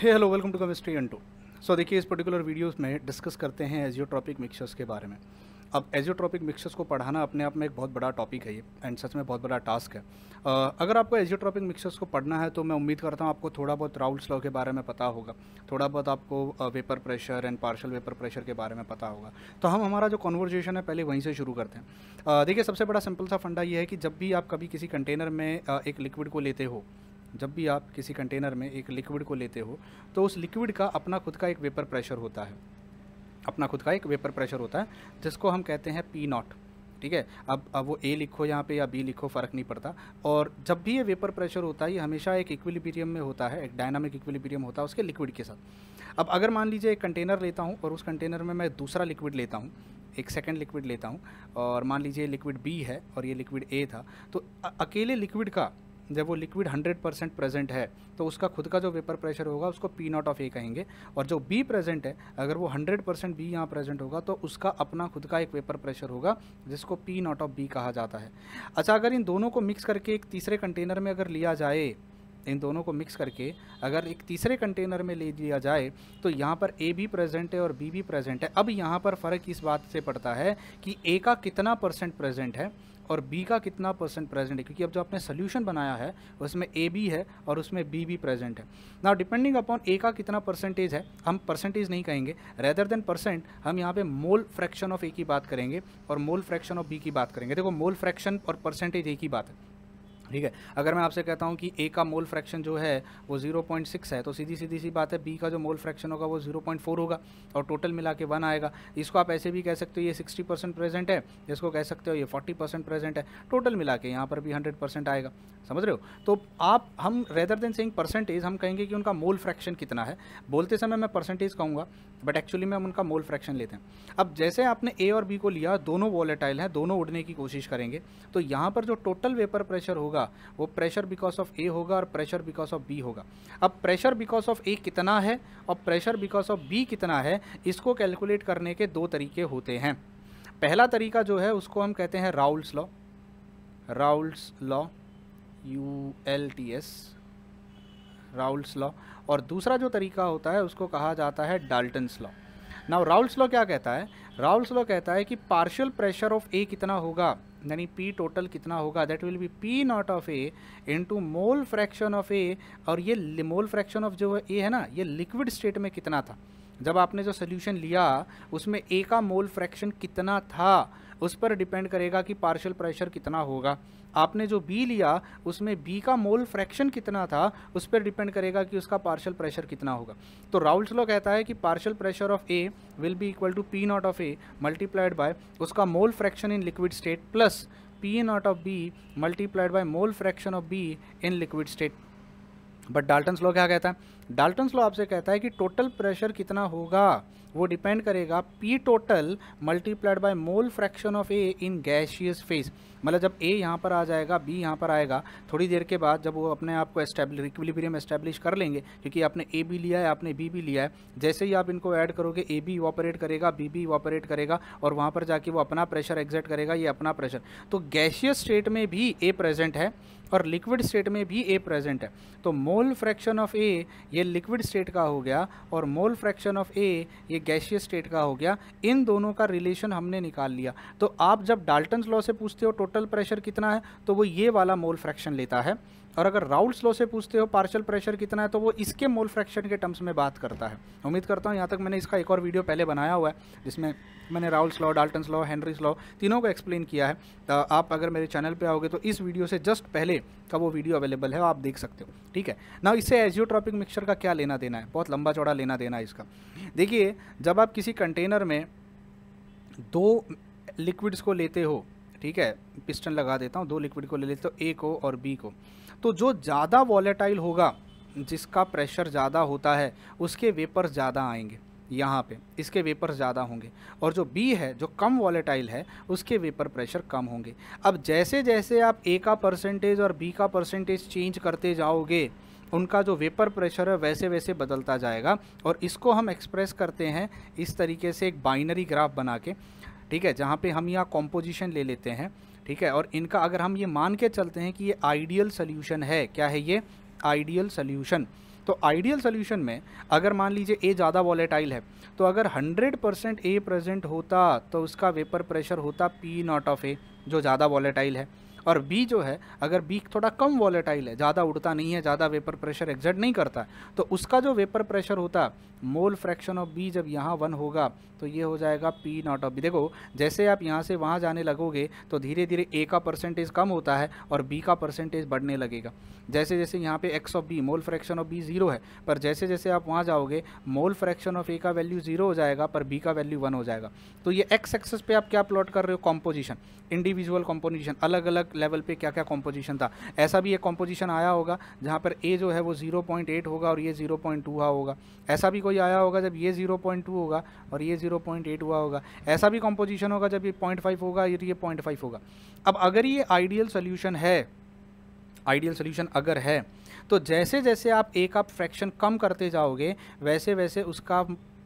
hey hello welcome to chemistry N two so देखिए इस particular videos में discuss करते हैं एजियोट्रॉपिक मिक्सचर्स के बारे में अब एजियोट्रॉपिक मिक्सचर्स को पढ़ाना अपने आप में एक बहुत बड़ा टॉपिक है ये एंड सच में बहुत बड़ा टास्क है uh, अगर आपको एजियोट्रॉपिक मिक्सचर्स को पढ़ना है तो मैं उम्मीद करता हूँ आपको थोड़ा बहुत राउल्स लॉ के बारे में पता होगा थोड़ा बहुत आपको vapour pressure and partial vapour pressure के बारे में पता होगा तो हम हमारा जो कॉन्वर्जेशन है पहले वहीं से शुरू करते हैं uh, देखिए सबसे बड़ा सिंपल सा फंडा ये है कि जब भी आप कभी किसी कंटेनर में uh, एक लिक्विड को लेते हो जब भी आप किसी कंटेनर में एक लिक्विड को लेते हो तो उस लिक्विड का अपना खुद का एक वेपर प्रेशर होता है अपना खुद का एक वेपर प्रेशर होता है जिसको हम कहते हैं पी नॉट ठीक है अब अब वो ए लिखो यहाँ पे या बी लिखो फ़र्क नहीं पड़ता और जब भी ये वेपर प्रेशर होता है ये हमेशा एक इक्विलिब्रियम में होता है एक डायनामिक इक्विलिब्रियम होता है उसके लिक्विड के साथ अब अगर मान लीजिए एक कंटेनर लेता हूँ और उस कंटेनर में मैं दूसरा लिक्विड लेता हूँ एक सेकेंड लिक्विड लेता हूँ और मान लीजिए लिक्विड बी है और ये लिक्विड ए था तो अकेले लिक्विड का जब वो लिक्विड 100 परसेंट प्रेजेंट है तो उसका खुद का जो वेपर प्रेशर होगा उसको पी नॉट ऑफ ए कहेंगे और जो बी प्रेजेंट है अगर वो 100 परसेंट बी यहाँ प्रेजेंट होगा तो उसका अपना खुद का एक वेपर प्रेशर होगा जिसको पी नॉट ऑफ बी कहा जाता है अच्छा अगर इन दोनों को मिक्स करके एक तीसरे कंटेनर में अगर लिया जाए इन दोनों को मिक्स करके अगर एक तीसरे कंटेनर में ले लिया जाए तो यहाँ पर ए भी प्रेजेंट है और बी भी प्रेजेंट है अब यहाँ पर फ़र्क इस बात से पड़ता है कि ए का कितना परसेंट प्रेजेंट है और बी का कितना परसेंट प्रेजेंट है क्योंकि अब जो आपने सोल्यूशन बनाया है उसमें ए बी है और उसमें बी भी प्रेजेंट है ना डिपेंडिंग अपॉन ए का कितना परसेंटेज है हम परसेंटेज नहीं कहेंगे रेदर देन परसेंट हम यहाँ पे मोल फ्रैक्शन ऑफ ए की बात करेंगे और मोल फ्रैक्शन ऑफ बी की बात करेंगे देखो मोल फ्रैक्शन और परसेंटेज ए की बात है ठीक है अगर मैं आपसे कहता हूँ कि ए का मोल फ्रैक्शन जो है वो 0.6 है तो सीधी सीधी सी बात है बी का जो मोल फ्रैक्शन होगा वो 0.4 होगा और टोटल मिला के वन आएगा इसको आप ऐसे भी कह सकते हो ये 60 परसेंट प्रेजेंट है इसको कह सकते हो ये 40 परसेंट प्रेजेंट है टोटल मिला के यहाँ पर भी 100 परसेंट आएगा समझ रहे हो तो आप हम रेदर देन सेइंग परसेंटेज हम कहेंगे कि उनका मोल फ्रैक्शन कितना है बोलते समय मैं परसेंटेज कहूँगा बट एक्चुअली में हम उनका मोल फ्रैक्शन लेते हैं अब जैसे आपने ए और बी को लिया दोनों वॉलेटाइल हैं दोनों उड़ने की कोशिश करेंगे तो यहाँ पर जो टोटल वेपर प्रेशर होगा वो प्रेशर बिकॉज ऑफ ए होगा और प्रेशर बिकॉज ऑफ बी होगा अब प्रेशर बिकॉज ऑफ ए कितना है और प्रेशर बिकॉज ऑफ बी कितना है इसको कैलकुलेट करने के दो तरीके होते हैं पहला तरीका जो है उसको हम कहते हैं Raoult's law Raoult's law U L T S Raoult's law और दूसरा जो तरीका होता है उसको कहा जाता है Dalton's law now Raoult's law क्या कहता है राउल्स लॉ कहता है कि पार्शियल प्रेशर ऑफ ए कितना होगा यानी पी टोटल कितना होगा that will be P naught of A into mole fraction of A और ये मोल फ्रैक्शन ऑफ जो ए है ना ये लिक्विड स्टेट में कितना था जब आपने जो सोल्यूशन लिया उसमें ए का मोल फ्रैक्शन कितना था उस पर डिपेंड करेगा कि पार्शल प्रेशर कितना होगा आपने जो बी लिया उसमें बी का मोल फ्रैक्शन कितना था उस पर डिपेंड करेगा कि उसका पार्शल प्रेशर कितना होगा तो राउल्स लॉ कहता है कि partial pressure of A will be equal to P naught of A multiplied by उसका mole fraction in liquid state plus P naught of B multiplied by mole fraction of B in liquid state but Dalton's law क्या कहता है Dalton slow आपसे कहता है कि total pressure कितना होगा वो डिपेंड करेगा P total multiplied by mole fraction of A in gaseous phase मतलब जब ए यहाँ पर आ जाएगा बी यहाँ पर आएगा थोड़ी देर के बाद जब वो अपने आप को एस्टेब्लिश इक्विलिब्रियम एस्टेब्लिश कर लेंगे क्योंकि आपने ए बी लिया है आपने बी भी लिया है जैसे ही आप इनको ऐड करोगे ए बी ऑपरेट करेगा बी बी ऑपरेट करेगा और वहाँ पर जाके वो अपना प्रेशर एग्जेट करेगा ये अपना प्रेशर तो गैशियस स्टेट में भी ए प्रेजेंट है और लिक्विड स्टेट में भी ए प्रेजेंट है तो मोल फ्रैक्शन ऑफ ए ये लिक्विड स्टेट का हो गया और मोल फ्रैक्शन ऑफ ए ये गैशियस स्टेट का हो गया इन दोनों का रिलेशन हमने निकाल लिया तो आप जब डाल्टन लॉ से पूछते हो टोटल प्रेशर कितना है तो वो ये वाला मोल फ्रैक्शन लेता है और अगर राउल स्लो से पूछते हो पार्शल प्रेशर कितना है तो वो इसके मोल फ्रैक्शन के टर्म्स में बात करता है उम्मीद करता हूँ यहाँ तक मैंने इसका एक और वीडियो पहले बनाया हुआ है जिसमें मैंने Raoult's law Dalton law Henry's law तीनों को एक्सप्लेन किया है तो आप अगर मेरे चैनल पर आओगे तो इस वीडियो से जस्ट पहले का वो वीडियो अवेलेबल है आप देख सकते हो ठीक है ना इससे एजियोट्रॉपिक मिक्सचर का क्या लेना देना है बहुत लंबा चौड़ा लेना देना है इसका देखिए जब आप किसी कंटेनर में दो लिक्विड्स को लेते हो ठीक है पिस्टन लगा देता हूँ दो लिक्विड को ले लेते हो ए को और बी को तो जो ज़्यादा वॉलेटाइल होगा जिसका प्रेशर ज़्यादा होता है उसके वेपर ज़्यादा आएंगे यहाँ पे इसके वेपर ज़्यादा होंगे और जो बी है जो कम वॉलेटाइल है उसके वेपर प्रेशर कम होंगे अब जैसे जैसे आप ए का परसेंटेज और बी का परसेंटेज चेंज करते जाओगे उनका जो वेपर प्रेशर है वैसे वैसे बदलता जाएगा और इसको हम एक्सप्रेस करते हैं इस तरीके से एक बाइनरी ग्राफ बना के ठीक है जहाँ पे हम यहाँ कॉम्पोजिशन ले लेते हैं ठीक है और इनका अगर हम ये मान के चलते हैं कि ये आइडियल सोल्यूशन है क्या है ये आइडियल सोल्यूशन तो आइडियल सोल्यूशन में अगर मान लीजिए ए ज़्यादा वॉलेटाइल है तो अगर 100 परसेंट ए प्रजेंट होता तो उसका वेपर प्रेशर होता पी नॉट ऑफ ए जो ज़्यादा वॉलेटाइल है और बी जो है अगर बी थोड़ा कम वॉलेटाइल है ज़्यादा उड़ता नहीं है ज़्यादा वेपर प्रेशर एग्जर्ट नहीं करता तो उसका जो वेपर प्रेशर होता मोल फ्रैक्शन ऑफ बी जब यहाँ वन होगा तो ये हो जाएगा पी नॉट ऑफ बी देखो जैसे आप यहाँ से वहाँ जाने लगोगे तो धीरे धीरे ए का परसेंटेज कम होता है और बी का परसेंटेज बढ़ने लगेगा जैसे जैसे यहाँ पे X of B mole fraction of B zero है पर जैसे जैसे आप वहाँ जाओगे मोल फ्रैक्शन ऑफ ए का वैल्यू जीरो हो जाएगा पर बी का वैल्यू वन हो जाएगा तो ये एक्स एक्सेस पे आप क्या प्लॉट कर रहे हो कॉम्पोजिशन इंडिविजुअल कॉम्पोजिशन अलग अलग लेवल पे क्या क्या कॉम्पोजिशन था ऐसा भी एक कॉम्पोजिशन आया होगा जहाँ पर ए जो है वो जीरो पॉइंट एट होगा और ये टू हुआ होगा ऐसा भी कोई आया होगा जब ये टू होगा और ये जीरो पॉइंट एट हुआ होगा ऐसा भी कॉम्पोजिशन होगा जब ये पॉइंट फाइव होगा और ये पॉइंट होगा अब अगर ये आइडियल सोल्यूशन है आइडियल सोल्यूशन अगर है तो जैसे जैसे आप एक आप फ्रैक्शन कम करते जाओगे वैसे वैसे उसका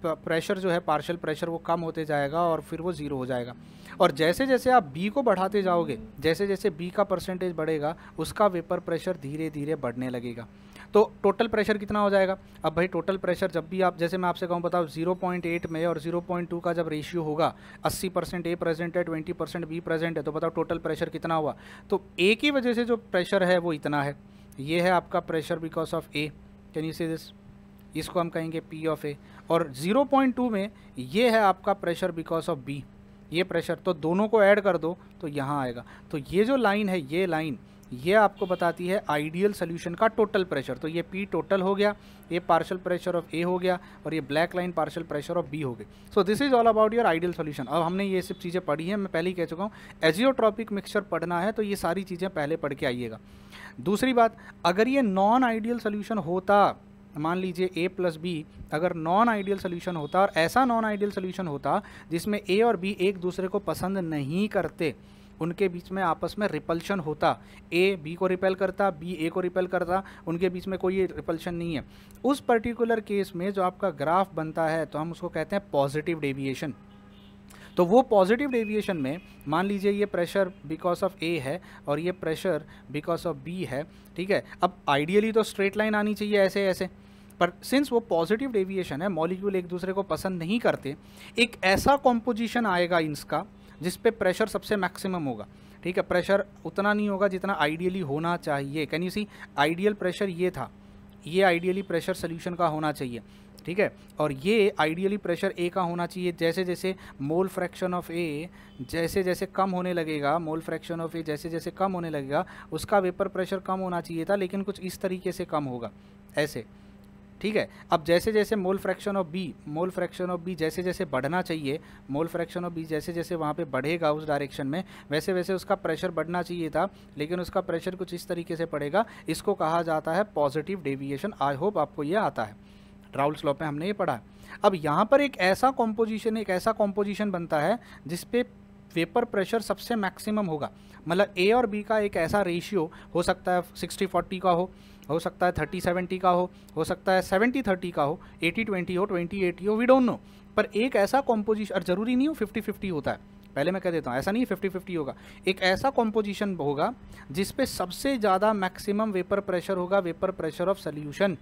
प्रेशर जो है पार्शल प्रेशर वो कम होते जाएगा और फिर वो ज़ीरो हो जाएगा और जैसे जैसे आप बी को बढ़ाते जाओगे जैसे जैसे बी का परसेंटेज बढ़ेगा उसका वेपर प्रेशर धीरे धीरे बढ़ने लगेगा तो टोटल प्रेशर कितना हो जाएगा अब भाई टोटल प्रेशर जब भी आप जैसे मैं आपसे कहूँ बताओ एट में और टू का जब रेशियो होगा अस्सी परसेंट ए प्रेजेंट है ट्वेंटी परसेंट बी प्रेजेंट है तो बताओ टोटल प्रेशर कितना हुआ तो ए की वजह से जो प्रेशर है वो इतना है ये है आपका pressure because of A can you see this इसको हम कहेंगे पी ऑफ ए और 0.2 में ये है आपका प्रेशर बिकॉज ऑफ बी ये प्रेशर तो दोनों को ऐड कर दो तो यहाँ आएगा तो ये जो लाइन है ये लाइन ये आपको बताती है आइडियल सोल्यूशन का टोटल प्रेशर तो ये पी टोटल हो गया ये पार्शल प्रेशर ऑफ ए हो गया और ये black line partial pressure of B हो गई so this is all about your ideal solution अब हमने ये सब चीज़ें पढ़ी हैं मैं पहले ही कह चुका हूँ एजियोट्रॉपिक मिक्सचर पढ़ना है तो ये सारी चीज़ें पहले पढ़ के आइएगा दूसरी बात अगर ये नॉन आइडियल सोल्यूशन होता मान लीजिए ए प्लस बी अगर नॉन आइडियल सोल्यूशन होता और ऐसा नॉन आइडियल सोल्यूशन होता जिसमें ए और बी एक दूसरे को पसंद नहीं करते उनके बीच में आपस में रिपल्शन होता ए बी को रिपेल करता बी ए को रिपेल करता उनके बीच में कोई रिपल्शन नहीं है उस पर्टिकुलर केस में जो आपका ग्राफ बनता है तो हम उसको कहते हैं पॉजिटिव डेविएशन तो वो पॉजिटिव डेविएशन में मान लीजिए ये प्रेशर बिकॉज ऑफ ए है और ये प्रेशर बिकॉज ऑफ बी है ठीक है अब आइडियली तो स्ट्रेट लाइन आनी चाहिए ऐसे ऐसे पर सिंस वो पॉजिटिव डेविएशन है मॉलिक्यूल एक दूसरे को पसंद नहीं करते एक ऐसा कॉम्पोजिशन आएगा इसका जिस पे प्रेशर सबसे मैक्सिमम होगा ठीक है प्रेशर उतना नहीं होगा जितना आइडियली होना चाहिए can you see ideal pressure ये था ये आइडियली प्रेशर सोल्यूशन का होना चाहिए ठीक है और ये आइडियली प्रेशर ए का होना चाहिए जैसे जैसे मोल फ्रैक्शन ऑफ ए जैसे जैसे कम होने लगेगा मोल फ्रैक्शन ऑफ ए जैसे जैसे कम होने लगेगा उसका वेपर प्रेशर कम होना चाहिए था लेकिन कुछ इस तरीके से कम होगा ऐसे ठीक है अब जैसे जैसे mole fraction of B mole fraction of B जैसे जैसे बढ़ना चाहिए मोल फ्रैक्शन ऑफ बी जैसे जैसे वहाँ पे बढ़ेगा उस डायरेक्शन में वैसे वैसे उसका प्रेशर बढ़ना चाहिए था लेकिन उसका प्रेशर कुछ इस तरीके से पड़ेगा इसको कहा जाता है पॉजिटिव डेविएशन आई होप आपको ये आता है राउल स्लॉप में हमने ये पढ़ा अब यहाँ पर एक ऐसा कॉम्पोजिशन एक ऐसा कॉम्पोजिशन बनता है जिसपे वेपर प्रेशर सबसे मैक्सिमम होगा मतलब ए और बी का एक ऐसा रेशियो हो सकता है सिक्सटी फोर्टी का हो हो सकता है थर्टी सेवेंटी का हो हो सकता है सेवेंटी थर्टी का हो एटी ट्वेंटी हो ट्वेंटी एटी हो वी डोंट नो पर एक ऐसा कॉम्पोजिशन और ज़रूरी नहीं हो फिफ्टी फिफ्टी होता है पहले मैं कह देता हूँ ऐसा नहीं फिफ्टी फिफ्टी होगा एक ऐसा कॉम्पोजिशन होगा जिसपे सबसे ज़्यादा मैक्सिमम वेपर प्रेशर होगा वेपर प्रेशर ऑफ सोल्यूशन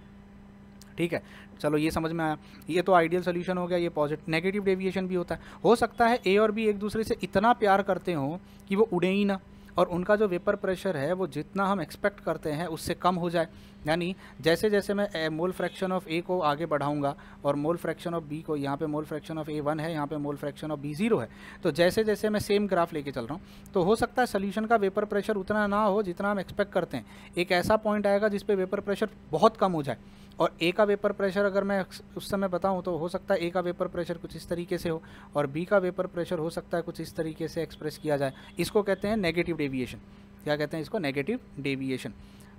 ठीक है चलो ये समझ में आया ये तो आइडियल सोल्यूशन हो गया ये पॉजिटिव नेगेटिव डेविएशन भी होता है हो सकता है ए और बी एक दूसरे से इतना प्यार करते हो कि वो उड़े ही ना और उनका जो वेपर प्रेशर है वो जितना हम एक्सपेक्ट करते हैं उससे कम हो जाए यानी जैसे जैसे मैं मोल फ्रैक्शन ऑफ ए को आगे बढ़ाऊंगा और मोल फ्रैक्शन ऑफ बी को यहाँ पे mole fraction of A one है यहाँ पे mole fraction of B zero है तो जैसे जैसे मैं सेम ग्राफ लेके चल रहा हूँ तो हो सकता है सोल्यूशन का वेपर प्रेशर उतना ना हो जितना हम एक्सपेक्ट करते हैं एक ऐसा पॉइंट आएगा जिसपे वेपर प्रेशर बहुत कम हो जाए और ए का वेपर प्रेशर अगर मैं उस समय बताऊं तो हो सकता है ए का वेपर प्रेशर कुछ इस तरीके से हो और बी का वेपर प्रेशर हो सकता है कुछ इस तरीके से एक्सप्रेस किया जाए इसको कहते हैं नेगेटिव डेविएशन क्या कहते हैं इसको नेगेटिव डेविएशन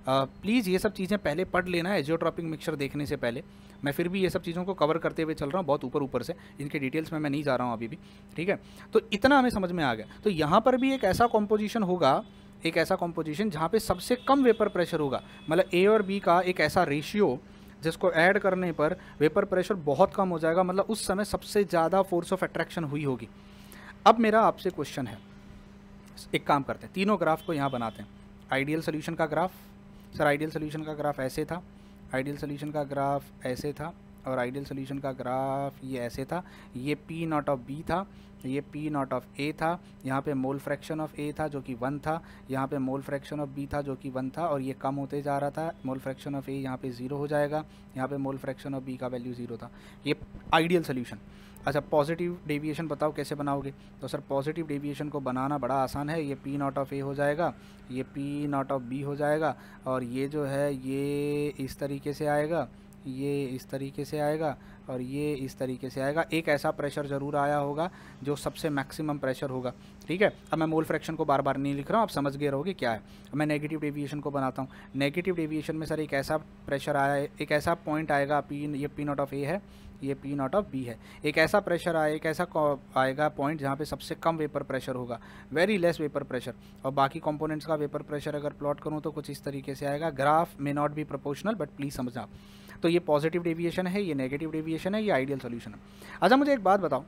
प्लीज़ ये सब चीज़ें पहले पढ़ लेना है एजियोट्रॉपिक मिक्सचर देखने से पहले मैं फिर भी ये सब चीज़ों को कवर करते हुए चल रहा हूँ बहुत ऊपर ऊपर से इनके डिटेल्स में मैं नहीं जा रहा हूँ अभी भी ठीक है तो इतना हमें समझ में आ गया तो यहाँ पर भी एक ऐसा कॉम्पोजिशन होगा एक ऐसा कॉम्पोजिशन जहाँ पे सबसे कम वेपर प्रेशर होगा मतलब ए और बी का एक ऐसा रेशियो जिसको ऐड करने पर वेपर प्रेशर बहुत कम हो जाएगा मतलब उस समय सबसे ज़्यादा फोर्स ऑफ अट्रैक्शन हुई होगी अब मेरा आपसे क्वेश्चन है एक काम करते हैं तीनों ग्राफ को यहाँ बनाते हैं आइडियल सोल्यूशन का ग्राफ सर आइडियल सोल्यूशन का ग्राफ ऐसे था आइडियल सोल्यूशन का ग्राफ ऐसे था और आइडियल सोल्यूशन का ग्राफ ये ऐसे था ये पी नॉट ऑफ बी था ये पी नॉट ऑफ ए था यहाँ पे मोल फ्रैक्शन ऑफ ए था जो कि वन था यहाँ पे मोल फ्रैक्शन ऑफ बी था जो कि वन था और ये कम होते जा रहा था मोल फ्रैक्शन ऑफ ए यहाँ पे ज़ीरो हो जाएगा यहाँ पे मोल फ्रैक्शन ऑफ बी का वैल्यू ज़ीरो था ये आइडियल सोल्यूशन अच्छा पॉजिटिव डेविएशन बताओ कैसे बनाओगे तो सर पॉजिटिव डेविएशन को बनाना बड़ा आसान है ये पी नॉट ऑफ ए हो जाएगा ये पी नॉट ऑफ बी हो जाएगा और ये जो है ये इस तरीके से आएगा ये इस तरीके से आएगा और ये इस तरीके से आएगा एक ऐसा प्रेशर ज़रूर आया होगा जो सबसे मैक्सिमम प्रेशर होगा ठीक है अब मैं मोल फ्रैक्शन को बार बार नहीं लिख रहा हूँ आप समझ गए रहोगे क्या है मैं नेगेटिव डेविएशन को बनाता हूँ नेगेटिव डेविएशन में सर एक ऐसा प्रेशर आया एक ऐसा पॉइंट आएगा पी ये पी नॉट ऑफ ए है ये पी नॉट ऑफ बी है एक ऐसा प्रेशर आए एक ऐसा आएगा पॉइंट जहाँ पे सबसे कम वेपर प्रेशर होगा वेरी लेस वेपर प्रेशर और बाकी कॉम्पोनेंट्स का वेपर प्रेशर अगर प्लॉट करूँ तो कुछ इस तरीके से आएगा graph may not be proportional but please आप तो ये पॉजिटिव डेविएशन है ये नेगेटिव डेविएशन है ये आइडियल सोल्यूशन है अच्छा मुझे एक बात बताओ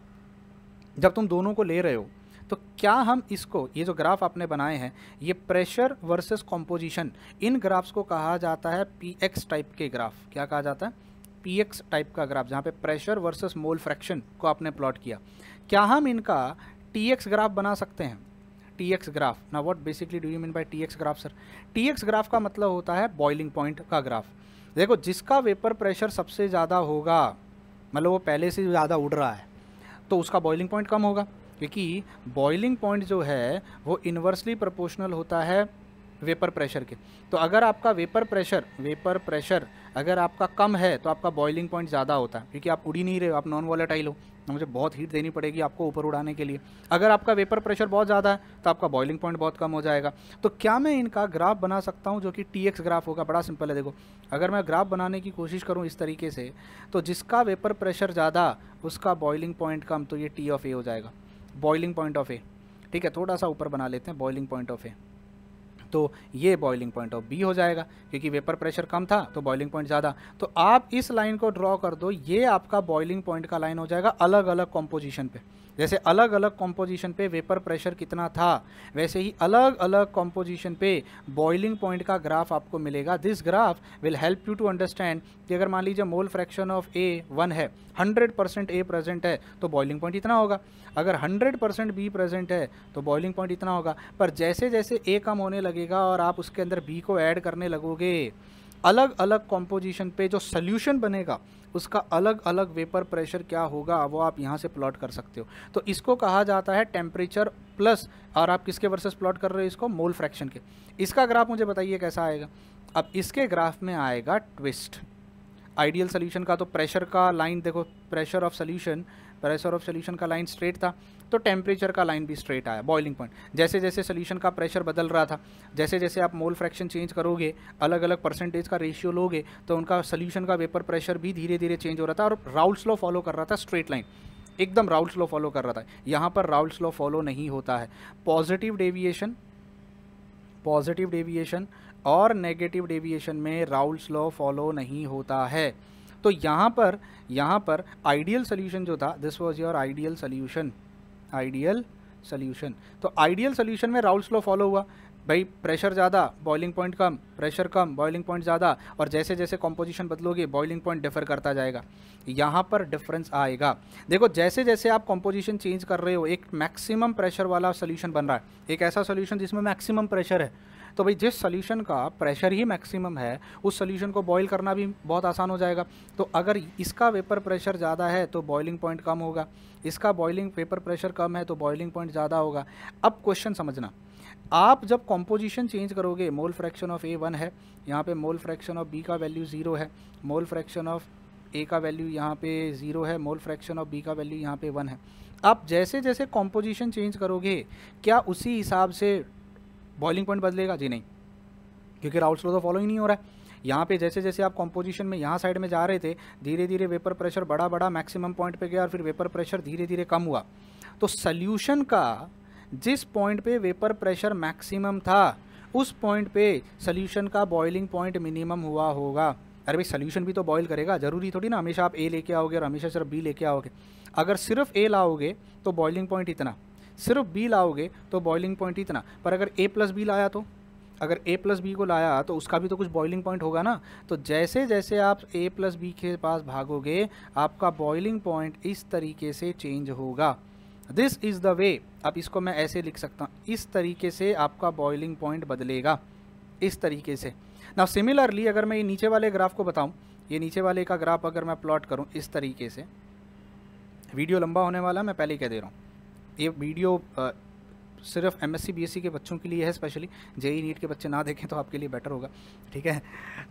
जब तुम दोनों को ले रहे हो तो क्या हम इसको ये जो ग्राफ आपने बनाए हैं ये प्रेशर वर्सेस कॉम्पोजिशन इन ग्राफ्स को कहा जाता है पी एक्स टाइप के ग्राफ क्या कहा जाता है पी एक्स टाइप का ग्राफ जहाँ पे प्रेशर वर्सेस मोल फ्रैक्शन को आपने प्लॉट किया क्या हम इनका टी एक्स ग्राफ बना सकते हैं टी एक्स ग्राफ ना what basically do you mean by T X graph sir T X graph का मतलब होता है बॉइलिंग पॉइंट का ग्राफ देखो जिसका वेपर प्रेशर सबसे ज़्यादा होगा मतलब वो पहले से ज़्यादा उड़ रहा है तो उसका बॉइलिंग पॉइंट कम होगा क्योंकि बॉइलिंग पॉइंट जो है वो इन्वर्सली प्रोपोर्शनल होता है वेपर प्रेशर के तो अगर आपका वेपर प्रेशर वेपर प्रेशर अगर आपका कम है तो आपका बॉइलिंग पॉइंट ज़्यादा होता है क्योंकि आप उड़ी नहीं रहे हो आप नॉन वॉलेटाइल हो तो मुझे बहुत हीट देनी पड़ेगी आपको ऊपर उड़ाने के लिए अगर आपका वेपर प्रेशर बहुत ज़्यादा है तो आपका बॉइलिंग पॉइंट बहुत कम हो जाएगा तो क्या मैं इनका ग्राफ बना सकता हूँ जो कि टी एक्स ग्राफ होगा बड़ा सिंपल है देखो अगर मैं ग्राफ बनाने की कोशिश करूँ इस तरीके से तो जिसका वेपर प्रेशर ज़्यादा उसका बॉइलिंग पॉइंट कम तो ये टी ऑफ ए हो जाएगा बॉइलिंग पॉइंट ऑफ ए ठीक है थोड़ा सा ऊपर बना लेते हैं बॉइलिंग पॉइंट ऑफ ए तो ये बॉइलिंग पॉइंट ऑफ बी हो जाएगा क्योंकि वेपर प्रेशर कम था तो बॉइलिंग पॉइंट ज़्यादा तो आप इस लाइन को ड्रॉ कर दो ये आपका बॉइलिंग पॉइंट का लाइन हो जाएगा अलग अलग कॉम्पोजिशन पर जैसे अलग अलग कॉम्पोजिशन पे वेपर प्रेशर कितना था वैसे ही अलग अलग कॉम्पोजिशन पे बॉइलिंग पॉइंट का ग्राफ आपको मिलेगा this graph will help you to understand कि अगर मान लीजिए mole fraction of A one है हंड्रेड परसेंट ए प्रेजेंट है तो बॉइलिंग पॉइंट इतना होगा अगर हंड्रेड परसेंट बी प्रेजेंट है तो बॉइलिंग पॉइंट इतना होगा पर जैसे जैसे ए कम होने लगेगा और आप उसके अंदर बी को ऐड करने लगोगे अलग अलग कॉम्पोजिशन पे जो सल्यूशन बनेगा उसका अलग अलग वेपर प्रेशर क्या होगा वो आप यहाँ से प्लॉट कर सकते हो तो इसको कहा जाता है टेम्परेचर प्लस और आप किसके वर्सेस प्लॉट कर रहे हो इसको मोल फ्रैक्शन के इसका ग्राफ मुझे बताइए कैसा आएगा अब इसके ग्राफ में आएगा ट्विस्ट आइडियल सोल्यूशन का तो प्रेशर का लाइन देखो pressure of solution pressure of solution का लाइन स्ट्रेट था तो टेम्परेचर का लाइन भी स्ट्रेट आया बॉइलिंग पॉइंट जैसे जैसे सोल्यूशन का प्रेशर बदल रहा था जैसे जैसे आप मोल फ्रैक्शन चेंज करोगे अलग अलग परसेंटेज का रेशियो लोगे तो उनका सोल्यूशन का वेपर प्रेशर भी धीरे धीरे चेंज हो रहा था और राउल्स स्लो फॉलो कर रहा था स्ट्रेट लाइन एकदम राउल्स स्लो फॉलो कर रहा था यहाँ पर राउल्स स्लो फॉलो नहीं होता है पॉजिटिव डेविएशन पॉजिटिव डेविएशन और नेगेटिव डेविएशन में राउल्स लॉ फॉलो नहीं होता है तो यहाँ पर यहाँ पर आइडियल सोल्यूशन जो था this was your ideal solution ideal solution तो आइडियल सोल्यूशन में राउल्स लॉ फॉलो हुआ भाई प्रेशर ज़्यादा बॉइलिंग पॉइंट कम प्रेशर कम बॉइलिंग पॉइंट ज़्यादा और जैसे जैसे कॉम्पोजिशन बदलोगे बॉइलिंग पॉइंट डिफर करता जाएगा यहाँ पर डिफरेंस आएगा देखो जैसे जैसे आप कॉम्पोजिशन चेंज कर रहे हो एक मैक्सिमम प्रेशर वाला सोल्यूशन बन रहा है एक ऐसा सोल्यूशन जिसमें मैक्सिमम प्रेशर है तो भाई जिस सोल्यूशन का प्रेशर ही मैक्सिमम है उस सोल्यूशन को बॉयल करना भी बहुत आसान हो जाएगा तो अगर इसका वेपर प्रेशर ज़्यादा है तो बॉइलिंग पॉइंट कम होगा इसका बॉइलिंग वेपर प्रेशर कम है तो बॉइलिंग पॉइंट ज़्यादा होगा अब क्वेश्चन समझना आप जब कॉम्पोजिशन चेंज करोगे mole fraction of A one है यहाँ पे मोल फ्रैक्शन ऑफ बी का वैल्यू ज़ीरो है मोल फ्रैक्शन ऑफ ए का वैल्यू यहाँ पे ज़ीरो है मोल फ्रैक्शन ऑफ बी का वैल्यू यहाँ पे वन है आप जैसे जैसे कॉम्पोजिशन चेंज करोगे क्या उसी हिसाब से बॉइलिंग पॉइंट बदलेगा जी नहीं क्योंकि राउट स्लो तो फॉलो ही नहीं हो रहा है यहाँ पे जैसे जैसे आप कॉम्पोजिशन में यहाँ साइड में जा रहे थे धीरे धीरे वेपर प्रेशर बड़ा बड़ा मैक्सिमम पॉइंट पे गया और फिर वेपर प्रेशर धीरे धीरे कम हुआ तो सल्यूशन का जिस पॉइंट पे वेपर प्रेशर मैक्सिमम था उस पॉइंट पे सोल्यूशन का बॉइलिंग पॉइंट मिनिमम हुआ होगा अरे भाई सोल्यूशन भी तो बॉयल करेगा ज़रूरी थोड़ी ना हमेशा आप ए लेके आओगे और हमेशा सिर्फ बी लेके आओगे अगर सिर्फ ए लाओगे तो बॉइलिंग पॉइंट इतना सिर्फ बी लाओगे तो बॉइलिंग पॉइंट इतना पर अगर ए प्लस बी लाया तो अगर ए प्लस बी को लाया तो उसका भी तो कुछ बॉइलिंग पॉइंट होगा ना तो जैसे जैसे आप ए प्लस बी के पास भागोगे आपका बॉइलिंग पॉइंट इस तरीके से चेंज होगा दिस इज़ द वे अब इसको मैं ऐसे लिख सकता हूँ इस तरीके से आपका बॉइलिंग पॉइंट बदलेगा इस तरीके से ना सिमिलरली अगर मैं ये नीचे वाले ग्राफ को बताऊँ ये नीचे वाले का ग्राफ अगर मैं प्लॉट करूँ इस तरीके से वीडियो लंबा होने वाला है मैं पहले कह दे रहा हूँ ये वीडियो आ, सिर्फ एम एस सी के बच्चों के लिए है स्पेशली जेई नीट के बच्चे ना देखें तो आपके लिए बेटर होगा ठीक है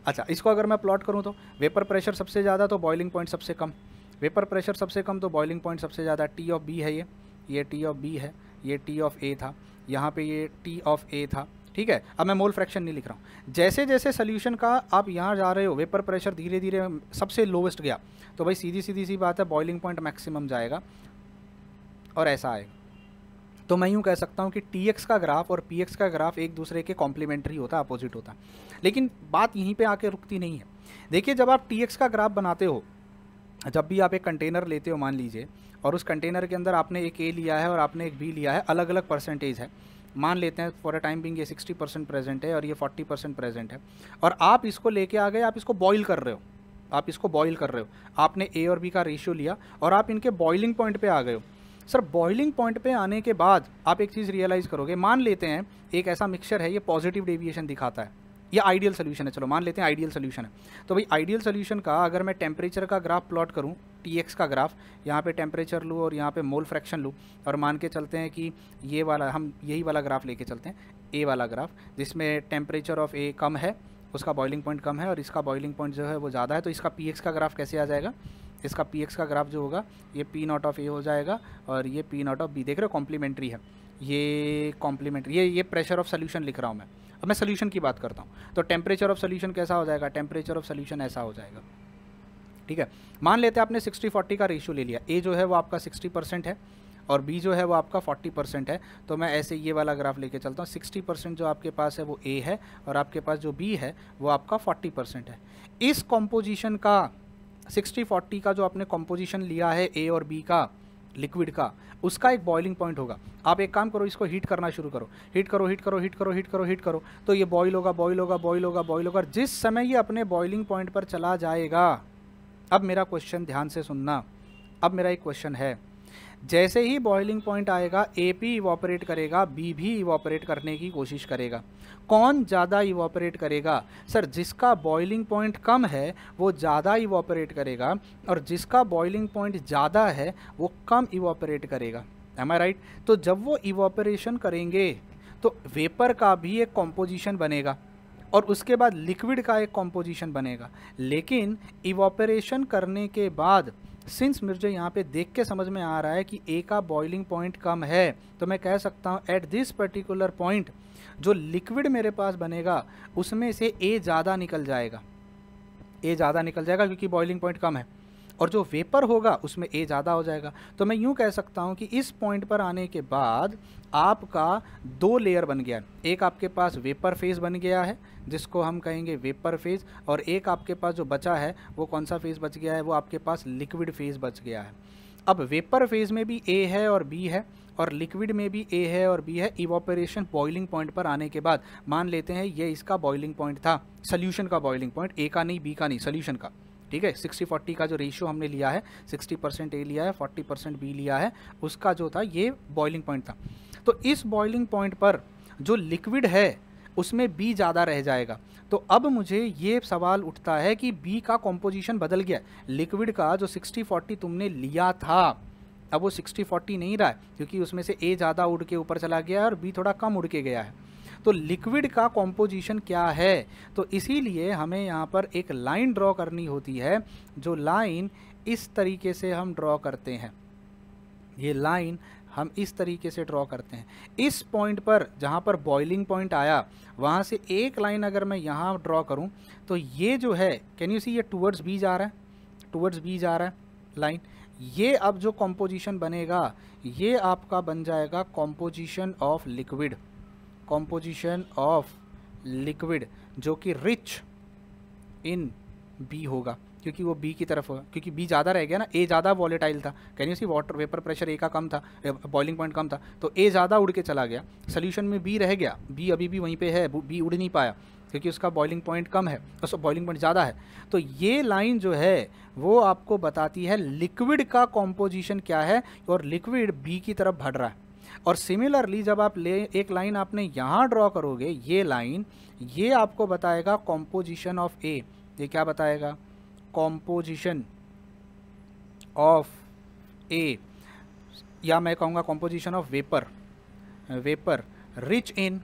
अच्छा इसको अगर मैं प्लॉट करूँ तो वेपर प्रेशर सबसे ज़्यादा तो बॉइलिंग पॉइंट सबसे कम वेपर प्रेशर सबसे कम तो बॉइलिंग पॉइंट सबसे ज़्यादा टी ऑफ बी है ये ये टी ऑफ बी है ये टी ऑफ ए था यहाँ पे ये टी ऑफ ए था ठीक है अब मैं मोल फ्रैक्शन नहीं लिख रहा हूँ जैसे जैसे सोल्यूशन का आप यहाँ जा रहे हो वेपर प्रेशर धीरे धीरे सबसे लोवेस्ट गया तो भाई सीधी सीधी सी बात है बॉइलिंग पॉइंट मैक्सिमम जाएगा और ऐसा आएगा तो मैं यूँ कह सकता हूँ कि टी एक्स का ग्राफ और पी एक्स का ग्राफ एक दूसरे के कॉम्प्लीमेंट्री होता है अपोजिट होता है लेकिन बात यहीं पे आके रुकती नहीं है देखिए जब आप टी एक्स का ग्राफ बनाते हो जब भी आप एक कंटेनर लेते हो मान लीजिए और उस कंटेनर के अंदर आपने एक ए लिया है और आपने एक बी लिया है अलग अलग परसेंटेज है मान लेते हैं फॉर अ टाइम बिंग ये सिक्सटी परसेंट प्रेजेंट है और ये फोर्टी परसेंट प्रेजेंट है और आप इसको लेके आ गए आप इसको बॉईल कर रहे हो आप इसको बॉईल कर रहे हो आपने ए और बी का रेशियो लिया और आप इनके बॉइलिंग पॉइंट पे आ गए हो सर बॉइलिंग पॉइंट पे आने के बाद आप एक चीज़ रियलाइज़ करोगे मान लेते हैं एक ऐसा मिक्सर है ये पॉजिटिव डेविएशन दिखाता है ये आइडियल सोल्यूशन है चलो मान लेते हैं आइडियल सोल्यूशन है तो भाई आइडियल सोल्यूशन का अगर मैं टेम्परेचर का ग्राफ प्लॉट करूँ टी एक्स का ग्राफ यहाँ पे टेम्परेचर लूँ और यहाँ पे मोल फ्रैक्शन लूँ और मान के चलते हैं कि ये वाला हम यही वाला ग्राफ लेके चलते हैं ए वाला ग्राफ जिसमें टेम्परेचर ऑफ ए कम है उसका बॉइलिंग पॉइंट कम है और इसका बॉइलिंग पॉइंट जो है वो ज़्यादा है तो इसका पी का ग्राफ कैसे आ जाएगा इसका पी का ग्राफ जो होगा ये पी नॉट ऑफ ए हो जाएगा और ये पी नॉट ऑफ बी देख रहे हो कॉम्प्लीमेंट्री है ये कॉम्प्लीमेंट्री ये ये प्रेशर ऑफ सोल्यूशन लिख रहा हूँ मैं अब मैं सोल्यूशन की बात करता हूँ तो टेम्परेचर ऑफ सोल्यूशन कैसा हो जाएगा टेम्परेचर ऑफ सोल्यूशन ऐसा हो जाएगा ठीक है मान लेते हैं आपने सिक्सटी फोर्टी का रेशियो ले लिया ए जो है वो आपका सिक्सटी परसेंट है और बी जो है वो आपका फोर्टी परसेंट है तो मैं ऐसे ये वाला ग्राफ लेके चलता हूँ सिक्सटी परसेंट जो आपके पास है वो ए है और आपके पास जो बी है वो आपका फोर्टी परसेंट है इस कॉम्पोजिशन का सिक्सटी फोर्टी का जो आपने कॉम्पोजिशन लिया है ए और बी का लिक्विड का उसका एक बॉइलिंग पॉइंट होगा आप एक काम करो इसको हीट करना शुरू करो हीट करो हीट करो हीट करो हीट करो हीट करो तो ये बॉयल होगा बॉइल होगा बॉइल होगा बॉयल होगा जिस समय ये अपने बॉइलिंग पॉइंट पर चला जाएगा अब मेरा क्वेश्चन ध्यान से सुनना अब मेरा एक क्वेश्चन है जैसे ही बॉइलिंग पॉइंट आएगा ए पी इवापरेट करेगा बी भी इवापरेट करने की कोशिश करेगा कौन ज़्यादा इवापरेट करेगा सर जिसका बॉइलिंग पॉइंट कम है वो ज़्यादा इवापरेट करेगा और जिसका बॉइलिंग पॉइंट ज़्यादा है वो कम इवापरेट करेगा एम आई राइट तो जब वो इवापरेशन करेंगे तो वेपर का भी एक कॉम्पोजिशन बनेगा और उसके बाद लिक्विड का एक कॉम्पोजिशन बनेगा लेकिन इवापरेशन करने के बाद सिंस मुझे यहाँ पे देख के समझ में आ रहा है कि ए का बॉइलिंग पॉइंट कम है तो मैं कह सकता हूँ एट दिस पर्टिकुलर पॉइंट जो लिक्विड मेरे पास बनेगा उसमें से ए ज़्यादा निकल जाएगा ए ज़्यादा निकल जाएगा क्योंकि बॉइलिंग पॉइंट कम है और जो वेपर होगा उसमें ए ज़्यादा हो जाएगा तो मैं यूँ कह सकता हूँ कि इस पॉइंट पर आने के बाद आपका दो लेयर बन गया एक आपके पास वेपर फेज़ बन गया है जिसको हम कहेंगे वेपर फेज़ और एक आपके पास जो बचा है वो कौन सा फेज़ बच गया है वो आपके पास लिक्विड फेज़ बच गया है अब वेपर फेज़ में भी ए है और बी है और लिक्विड में भी ए है और बी है इवोपरेशन बॉइलिंग पॉइंट पर आने के बाद मान लेते हैं ये इसका बॉइलिंग पॉइंट था सल्यूशन का बॉइलिंग पॉइंट ए का नहीं बी का नहीं सल्यूशन का ठीक है सिक्सटी फोर्टी का जो रेशियो हमने लिया है सिक्सटी परसेंट ए लिया है फोर्टी परसेंट बी लिया है उसका जो था ये बॉइलिंग पॉइंट था तो इस बॉइलिंग पॉइंट पर जो लिक्विड है उसमें बी ज़्यादा रह जाएगा तो अब मुझे ये सवाल उठता है कि बी का कॉम्पोजिशन बदल गया लिक्विड का जो सिक्सटी फोर्टी तुमने लिया था अब वो सिक्सटी फोर्टी नहीं रहा है क्योंकि उसमें से ए ज़्यादा उड़ के ऊपर चला गया है और बी थोड़ा कम उड़ के गया है तो लिक्विड का कॉम्पोजिशन क्या है तो इसीलिए हमें यहाँ पर एक लाइन ड्रॉ करनी होती है जो लाइन इस तरीके से हम ड्रॉ करते हैं ये लाइन हम इस तरीके से ड्रॉ करते हैं इस पॉइंट पर जहाँ पर बॉइलिंग पॉइंट आया वहाँ से एक लाइन अगर मैं यहाँ ड्रॉ करूँ तो ये जो है कैन यू सी ये टूवर्ड्स बी जा रहा है टूवर्ड्स बी जा रहा है लाइन ये अब जो कॉम्पोजिशन बनेगा ये आपका बन जाएगा composition of liquid composition of liquid जो कि रिच इन बी होगा क्योंकि वो बी की तरफ होगा क्योंकि बी ज़्यादा रह गया ना ए ज़्यादा वॉलेटाइल था can you see water vapour pressure A का कम था बॉइलिंग पॉइंट कम था तो ए ज़्यादा उड़ के चला गया सोल्यूशन में बी रह गया बी अभी भी वहीं पे है बी उड़ नहीं पाया क्योंकि उसका बॉइलिंग पॉइंट कम है उसका बॉइलिंग पॉइंट ज़्यादा है तो ये लाइन जो है वो आपको बताती है लिक्विड का कॉम्पोजिशन क्या है और लिक्विड बी की तरफ बढ़ रहा है और सिमिलरली जब आप ले एक लाइन आपने यहाँ ड्रॉ करोगे ये लाइन ये आपको बताएगा कॉम्पोजिशन ऑफ ए ये क्या बताएगा कॉम्पोजिशन ऑफ ए या मैं कहूँगा composition of vapour vapour rich in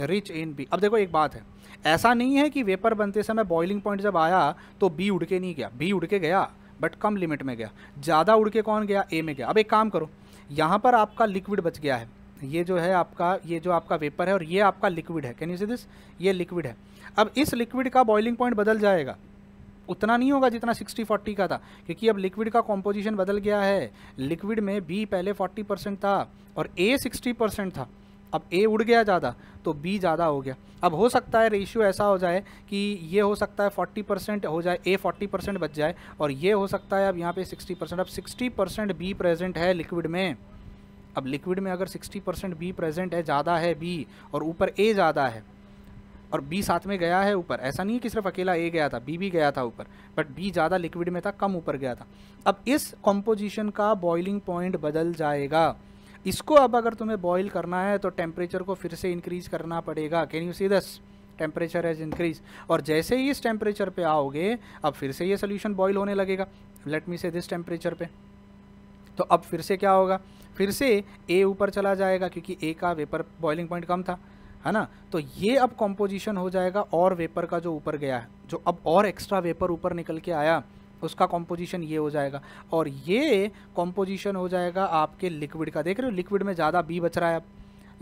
rich in B अब देखो एक बात है ऐसा नहीं है कि वेपर बनते समय बॉइलिंग पॉइंट जब आया तो बी उड़ के नहीं गया बी उड़ के गया बट कम लिमिट में गया ज़्यादा उड़ के कौन गया ए में गया अब एक काम करो यहाँ पर आपका लिक्विड बच गया है ये जो है आपका ये जो आपका वेपर है और ये आपका लिक्विड है कैन यू सी दिस ये लिक्विड है अब इस लिक्विड का बॉइलिंग पॉइंट बदल जाएगा उतना नहीं होगा जितना 60 40 का था क्योंकि अब लिक्विड का कॉम्पोजिशन बदल गया है लिक्विड में बी पहले 40 परसेंट था और ए 60 परसेंट था अब ए उड़ गया ज़्यादा तो बी ज़्यादा हो गया अब हो सकता है रेशियो ऐसा हो जाए कि ये हो सकता है 40 परसेंट हो जाए ए 40 परसेंट बच जाए और ये हो सकता है अब यहाँ पे 60 परसेंट अब 60 परसेंट बी प्रेजेंट है लिक्विड में अब लिक्विड में अगर 60 परसेंट बी प्रेजेंट है ज़्यादा है बी और ऊपर ए ज़्यादा है और बी साथ में गया है ऊपर ऐसा नहीं है कि सिर्फ अकेला ए गया था बी भी गया था ऊपर बट बी ज़्यादा लिक्विड में था कम ऊपर गया था अब इस कॉम्पोजिशन का बॉइलिंग पॉइंट बदल जाएगा इसको अब अगर तुम्हें बॉईल करना है तो टेम्परेचर को फिर से इंक्रीज़ करना पड़ेगा कैन यू सी दस टेम्परेचर हैज़ इंक्रीज और जैसे ही इस टेम्परेचर पे आओगे अब फिर से ये सोल्यूशन बॉयल होने लगेगा लेट मी से दिस टेम्परेचर पे तो अब फिर से क्या होगा फिर से ए ऊपर चला जाएगा क्योंकि ए का वेपर बॉइलिंग पॉइंट कम था है ना तो ये अब कॉम्पोजिशन हो जाएगा और वेपर का जो ऊपर गया है जो अब और एक्स्ट्रा वेपर ऊपर निकल के आया उसका कॉम्पोजिशन ये हो जाएगा और ये कॉम्पोजिशन हो जाएगा आपके लिक्विड का देख रहे हो लिक्विड में ज़्यादा बी बच रहा है अब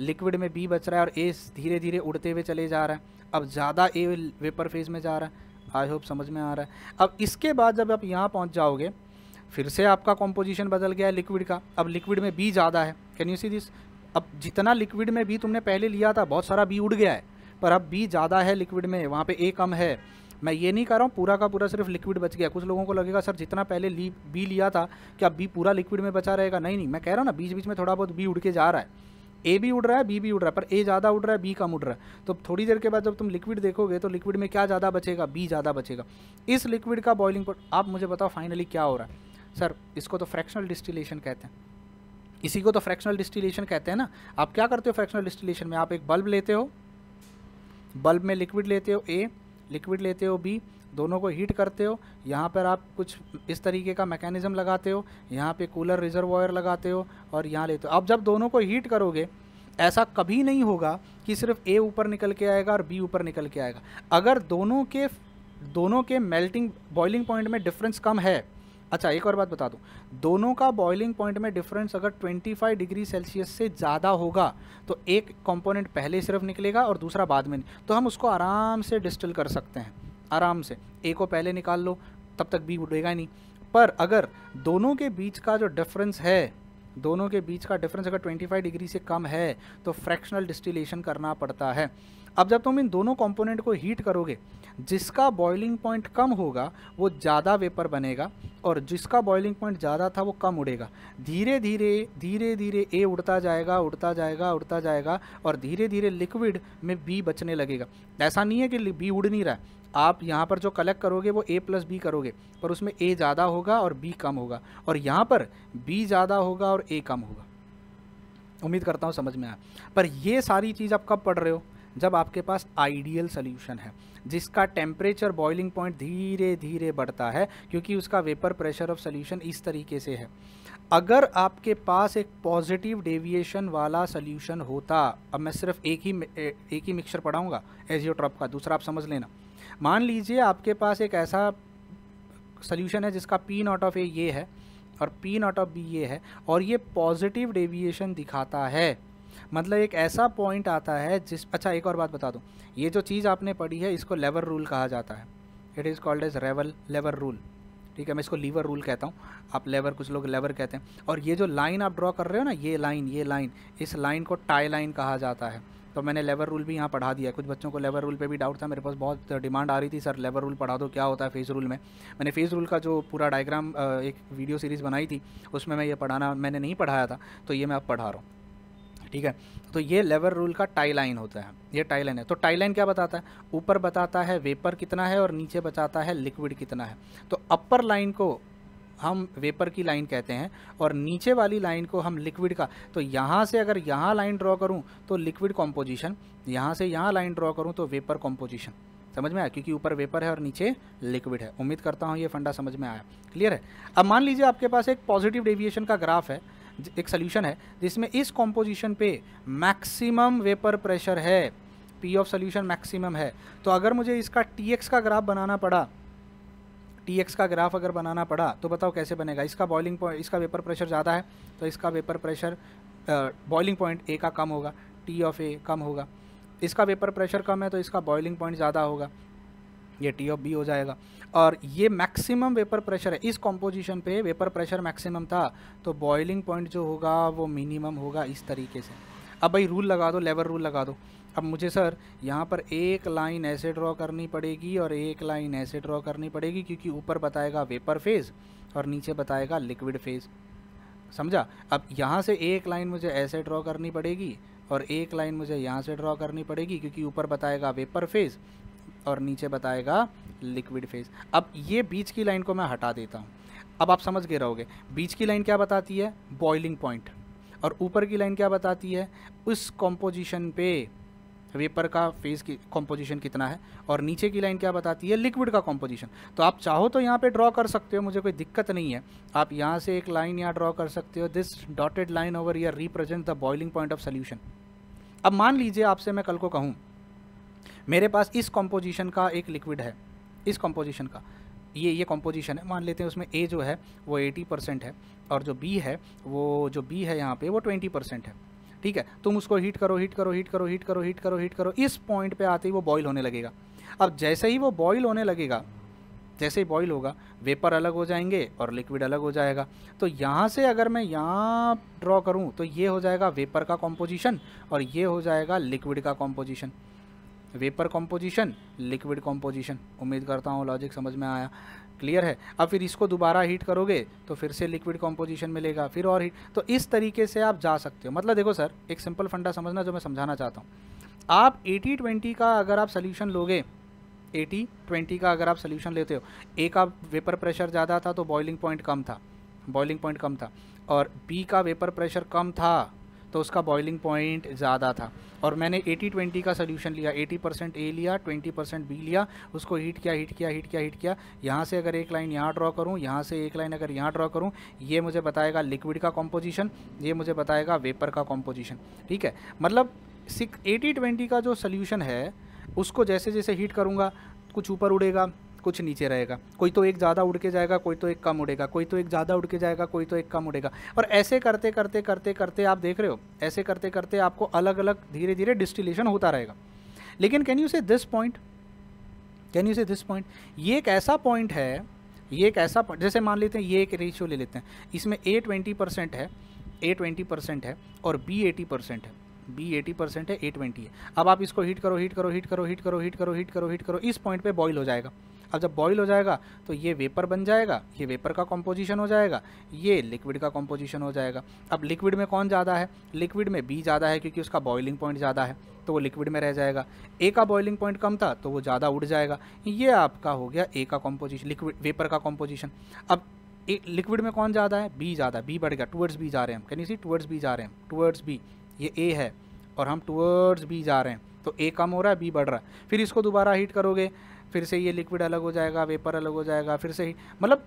लिक्विड में बी बच रहा है और ए धीरे धीरे उड़ते हुए चले जा रहा है अब ज़्यादा ए वेपर फेज़ में जा रहा है आई होप समझ में आ रहा है अब इसके बाद जब आप यहाँ पहुँच जाओगे फिर से आपका कॉम्पोजिशन बदल गया है लिक्विड का अब लिक्विड में बी ज़्यादा है कैन यू सी दिस अब जितना लिक्विड में बी तुमने पहले लिया था बहुत सारा बी उड़ गया है पर अब बी ज़्यादा है लिक्विड में वहाँ पे ए कम है मैं ये नहीं कह रहा हूँ पूरा का पूरा सिर्फ लिक्विड बच गया कुछ लोगों को लगेगा सर जितना पहले ली बी लिया था क्या बी पूरा लिक्विड में बचा रहेगा नहीं नहीं मैं कह रहा हूँ ना बीच बीच में थोड़ा बहुत बी उड़ के जा रहा है ए भी उड़ रहा है बी भी उड़ रहा है पर ए ज़्यादा उड़ रहा है बी कम उड़ रहा है तो थोड़ी देर के बाद जब तुम लिक्विड देखोगे तो लिक्विड में क्या ज़्यादा बचेगा बी ज़्यादा बचेगा इस लिक्विड का बॉइलिंग पॉइंट आप मुझे बताओ फाइनली क्या हो रहा है सर इसको तो फ्रैक्शनल डिस्टिलेशन कहते हैं इसी को तो फ्रैक्शनल डिस्टिलेशन कहते हैं ना आप क्या करते हो फ्रैक्शनल डिस्टिलेशन में आप एक बल्ब लेते हो बल्ब में लिक्विड लेते हो ए लिक्विड लेते हो बी दोनों को हीट करते हो यहाँ पर आप कुछ इस तरीके का मैकेनिज़म लगाते हो यहाँ पे कूलर रिजर्वायर लगाते हो और यहाँ लेते हो अब जब दोनों को हीट करोगे ऐसा कभी नहीं होगा कि सिर्फ ए ऊपर निकल के आएगा और बी ऊपर निकल के आएगा अगर दोनों के दोनों के मेल्टिंग बॉइलिंग पॉइंट में डिफरेंस कम है अच्छा एक और बात बता दूँ दोनों का बॉइलिंग पॉइंट में डिफरेंस अगर 25 डिग्री सेल्सियस से ज़्यादा होगा तो एक कंपोनेंट पहले सिर्फ निकलेगा और दूसरा बाद में तो हम उसको आराम से डिस्टिल कर सकते हैं आराम से ए को पहले निकाल लो तब तक बी उड़ेगा नहीं पर अगर दोनों के बीच का जो डिफरेंस है दोनों के बीच का डिफरेंस अगर 25 डिग्री से कम है तो फ्रैक्शनल डिस्टिलेशन करना पड़ता है अब जब तुम इन दोनों कंपोनेंट को हीट करोगे जिसका बॉइलिंग पॉइंट कम होगा वो ज़्यादा वेपर बनेगा और जिसका बॉइलिंग पॉइंट ज़्यादा था वो कम उड़ेगा धीरे धीरे धीरे धीरे ए उड़ता जाएगा उड़ता जाएगा उड़ता जाएगा और धीरे धीरे लिक्विड में बी बचने लगेगा ऐसा नहीं है कि बी उड़ नहीं रहा है आप यहाँ पर जो कलेक्ट करोगे वो ए प्लस बी करोगे पर उसमें ए ज़्यादा होगा और बी कम होगा और यहाँ पर बी ज़्यादा होगा और ए कम होगा उम्मीद करता हूँ समझ में आया पर ये सारी चीज़ आप कब पढ़ रहे हो जब आपके पास आइडियल सोल्यूशन है जिसका टेम्परेचर बॉइलिंग पॉइंट धीरे धीरे बढ़ता है क्योंकि उसका वेपर प्रेशर ऑफ सोल्यूशन इस तरीके से है अगर आपके पास एक पॉजिटिव डेविएशन वाला सोल्यूशन होता अब मैं सिर्फ एक ही एक ही मिक्सचर पढ़ाऊँगा एजियोट्रॉप का दूसरा आप समझ लेना मान लीजिए आपके पास एक ऐसा सोल्यूशन है जिसका पी नॉट ऑफ ए ये है और पी नॉट ऑफ बी ये है और ये पॉजिटिव डेविएशन दिखाता है मतलब एक ऐसा पॉइंट आता है जिस अच्छा एक और बात बता दूँ ये जो चीज़ आपने पढ़ी है इसको लेवर रूल कहा जाता है it is called as revel lever rule ठीक है मैं इसको लीवर रूल कहता हूँ आप लेवर कुछ लोग लेवर कहते हैं और ये जो लाइन आप ड्रॉ कर रहे हो ना ये लाइन ये लाइन इस लाइन को टाई लाइन कहा जाता है तो मैंने लेवर रूल भी यहाँ पढ़ा दिया कुछ बच्चों को लेवर रूल पे भी डाउट था मेरे पास बहुत डिमांड आ रही थी सर लेवर रूल पढ़ा दो क्या होता है फेस रूल में मैंने फेस रूल का जो पूरा डायग्राम एक वीडियो सीरीज़ बनाई थी उसमें मैं ये पढ़ाना मैंने नहीं पढ़ाया था तो ये मैं अब पढ़ा रहा हूँ ठीक है तो ये लेवर रूल का टाई लाइन होता है ये टाई लाइन है तो टाई लाइन क्या बताता है ऊपर बताता है वेपर कितना है और नीचे बताता है लिक्विड कितना है तो अपर लाइन को हम वेपर की लाइन कहते हैं और नीचे वाली लाइन को हम लिक्विड का तो यहाँ से अगर यहाँ लाइन ड्रॉ करूँ तो लिक्विड कॉम्पोजिशन यहाँ से यहाँ लाइन ड्रॉ करूँ तो वेपर कॉम्पोजिशन समझ में आया क्योंकि ऊपर वेपर है और नीचे लिक्विड है उम्मीद करता हूँ ये फंडा समझ में आया क्लियर है अब मान लीजिए आपके पास एक पॉजिटिव डेविएशन का ग्राफ है एक सोल्यूशन है जिसमें इस कॉम्पोजिशन पे मैक्सिमम वेपर प्रेशर है पी ऑफ सोल्यूशन मैक्सिमम है तो अगर मुझे इसका टी एक्स का ग्राफ बनाना पड़ा टी एक्स का ग्राफ अगर बनाना पड़ा तो बताओ कैसे बनेगा इसका बॉइलिंग पॉइंट इसका वेपर प्रेशर ज़्यादा है तो इसका vapour pressure boiling point A का कम होगा टी ऑफ ए कम होगा इसका वेपर प्रेशर कम है तो इसका बॉइलिंग पॉइंट ज़्यादा होगा ये टी ऑफ बी हो जाएगा और ये मैक्सिमम वेपर प्रेशर है इस कॉम्पोजिशन पे वेपर प्रेशर मैक्सिमम था तो बॉइलिंग पॉइंट जो होगा वो मिनिमम होगा इस तरीके से अब भाई रूल लगा दो लेबर रूल लगा दो अब मुझे सर यहाँ पर एक लाइन ऐसे ड्रॉ करनी पड़ेगी और एक लाइन ऐसे ड्रॉ करनी पड़ेगी क्योंकि ऊपर बताएगा वेपर फेज़ और नीचे बताएगा लिक्विड फेज़ समझा अब यहाँ से एक लाइन मुझे ऐसे ड्रॉ करनी पड़ेगी और एक लाइन मुझे यहाँ से ड्रॉ करनी पड़ेगी क्योंकि ऊपर बताएगा वेपर फेज़ और नीचे बताएगा लिक्विड फेज़ अब ये बीच की लाइन को मैं हटा देता हूँ अब आप समझ गए रहोगे बीच की लाइन क्या बताती है बॉइलिंग पॉइंट और ऊपर की लाइन क्या बताती है उस कॉम्पोजिशन पे वेपर का फेज़ की कॉम्पोजिशन कितना है और नीचे की लाइन क्या बताती है लिक्विड का कॉम्पोजिशन तो आप चाहो तो यहाँ पे ड्रॉ कर सकते हो मुझे कोई दिक्कत नहीं है आप यहाँ से एक लाइन यहाँ ड्रॉ कर सकते हो this dotted line over here represent the boiling point of solution अब मान लीजिए आपसे मैं कल को कहूँ मेरे पास इस कॉम्पोजिशन का एक लिक्विड है इस कॉम्पोजिशन का ये ये कॉम्पोजिशन है मान लेते हैं उसमें ए जो है वो एटी परसेंट है और जो बी है वो जो बी है यहाँ पर वो ट्वेंटी परसेंट है ठीक है तुम उसको हीट करो हीट करो हीट करो हीट करो हीट करो हीट करो इस पॉइंट पे आते ही वो बॉईल होने लगेगा अब जैसे ही वो बॉईल होने लगेगा जैसे ही बॉईल होगा वेपर अलग हो जाएंगे और लिक्विड अलग हो जाएगा तो यहाँ से अगर मैं यहाँ ड्रॉ करूँ तो ये हो जाएगा वेपर का कॉम्पोजिशन और ये हो जाएगा लिक्विड का composition vapour composition liquid composition उम्मीद करता हूँ लॉजिक समझ में आया क्लियर है अब फिर इसको दोबारा हीट करोगे तो फिर से लिक्विड कॉम्पोजिशन मिलेगा फिर और हीट तो इस तरीके से आप जा सकते हो मतलब देखो सर एक सिंपल फंडा समझना जो मैं समझाना चाहता हूँ आप एटी ट्वेंटी का अगर आप सोल्यूशन लोगे एटी ट्वेंटी का अगर आप सोल्यूशन लेते हो ए का वेपर प्रेशर ज़्यादा था तो बॉइलिंग पॉइंट कम था बॉइलिंग पॉइंट कम था और बी का वेपर प्रेशर कम था तो उसका बॉइलिंग पॉइंट ज़्यादा था और मैंने 80-20 का सोल्यूशन लिया 80 परसेंट ए लिया 20 परसेंट बी लिया उसको हीट किया हीट किया हीट किया हीट किया यहाँ से अगर एक लाइन यहाँ ड्रॉ करूँ यहाँ से एक लाइन अगर यहाँ ड्रॉ करूँ ये मुझे बताएगा लिक्विड का कॉम्पोजिशन ये मुझे बताएगा वेपर का कॉम्पोजिशन ठीक है मतलब सिक्स एटी ट्वेंटी का जो सोल्यूशन है उसको जैसे जैसे हीट करूँगा कुछ ऊपर उड़ेगा कुछ नीचे रहेगा कोई तो एक ज़्यादा उड़ के जाएगा कोई तो एक कम उड़ेगा कोई तो एक ज़्यादा उड़ के जाएगा कोई तो एक कम उड़ेगा और ऐसे करते करते करते करते आप देख रहे हो ऐसे करते करते आपको अलग अलग धीरे धीरे डिस्टिलेशन होता रहेगा लेकिन can you say this point can you say this point ये एक ऐसा पॉइंट है ये एक ऐसा जैसे मान लेते हैं ये एक रेशियो ले लेते हैं इसमें ए ट्वेंटी परसेंट है ए ट्वेंटी परसेंट है और बी एटी परसेंट है बी एटी परसेंट है ए ट्वेंटी है अब आप इसको हीट करो हीट करो हीट करो हीट करो हीट करो हीट करो हीट करो इस पॉइंट पे बॉईल हो जाएगा अब जब बॉयल हो जाएगा तो ये वेपर बन जाएगा ये वेपर का कॉम्पोजिशन हो जाएगा ये लिक्विड का कॉम्पोजिशन हो जाएगा अब लिक्विड में कौन ज़्यादा है लिक्विड में बी ज़्यादा है क्योंकि उसका बॉइलिंग पॉइंट ज़्यादा है तो वो लिक्विड में रह जाएगा ए का बॉइलिंग पॉइंट कम था तो वो ज़्यादा उड़ जाएगा ये आपका हो गया ए का कॉम्पोजिशन लिक्विड वेपर का कॉम्पोजिशन अब लिक्विड में कौन ज़्यादा है बी ज़्यादा बी बढ़ गया टूवर्ड्स बी जा रहे हैं हम कहीं सी टूवर्ड्स बी जा रहे हैं टूवर्ड्स बी ये ए है और हम टूवर्ड्स बी जा रहे हैं तो ए कम हो रहा है बी बढ़ रहा है फिर इसको दोबारा हीट करोगे फिर से ये लिक्विड अलग हो जाएगा वेपर अलग हो जाएगा फिर से ही मतलब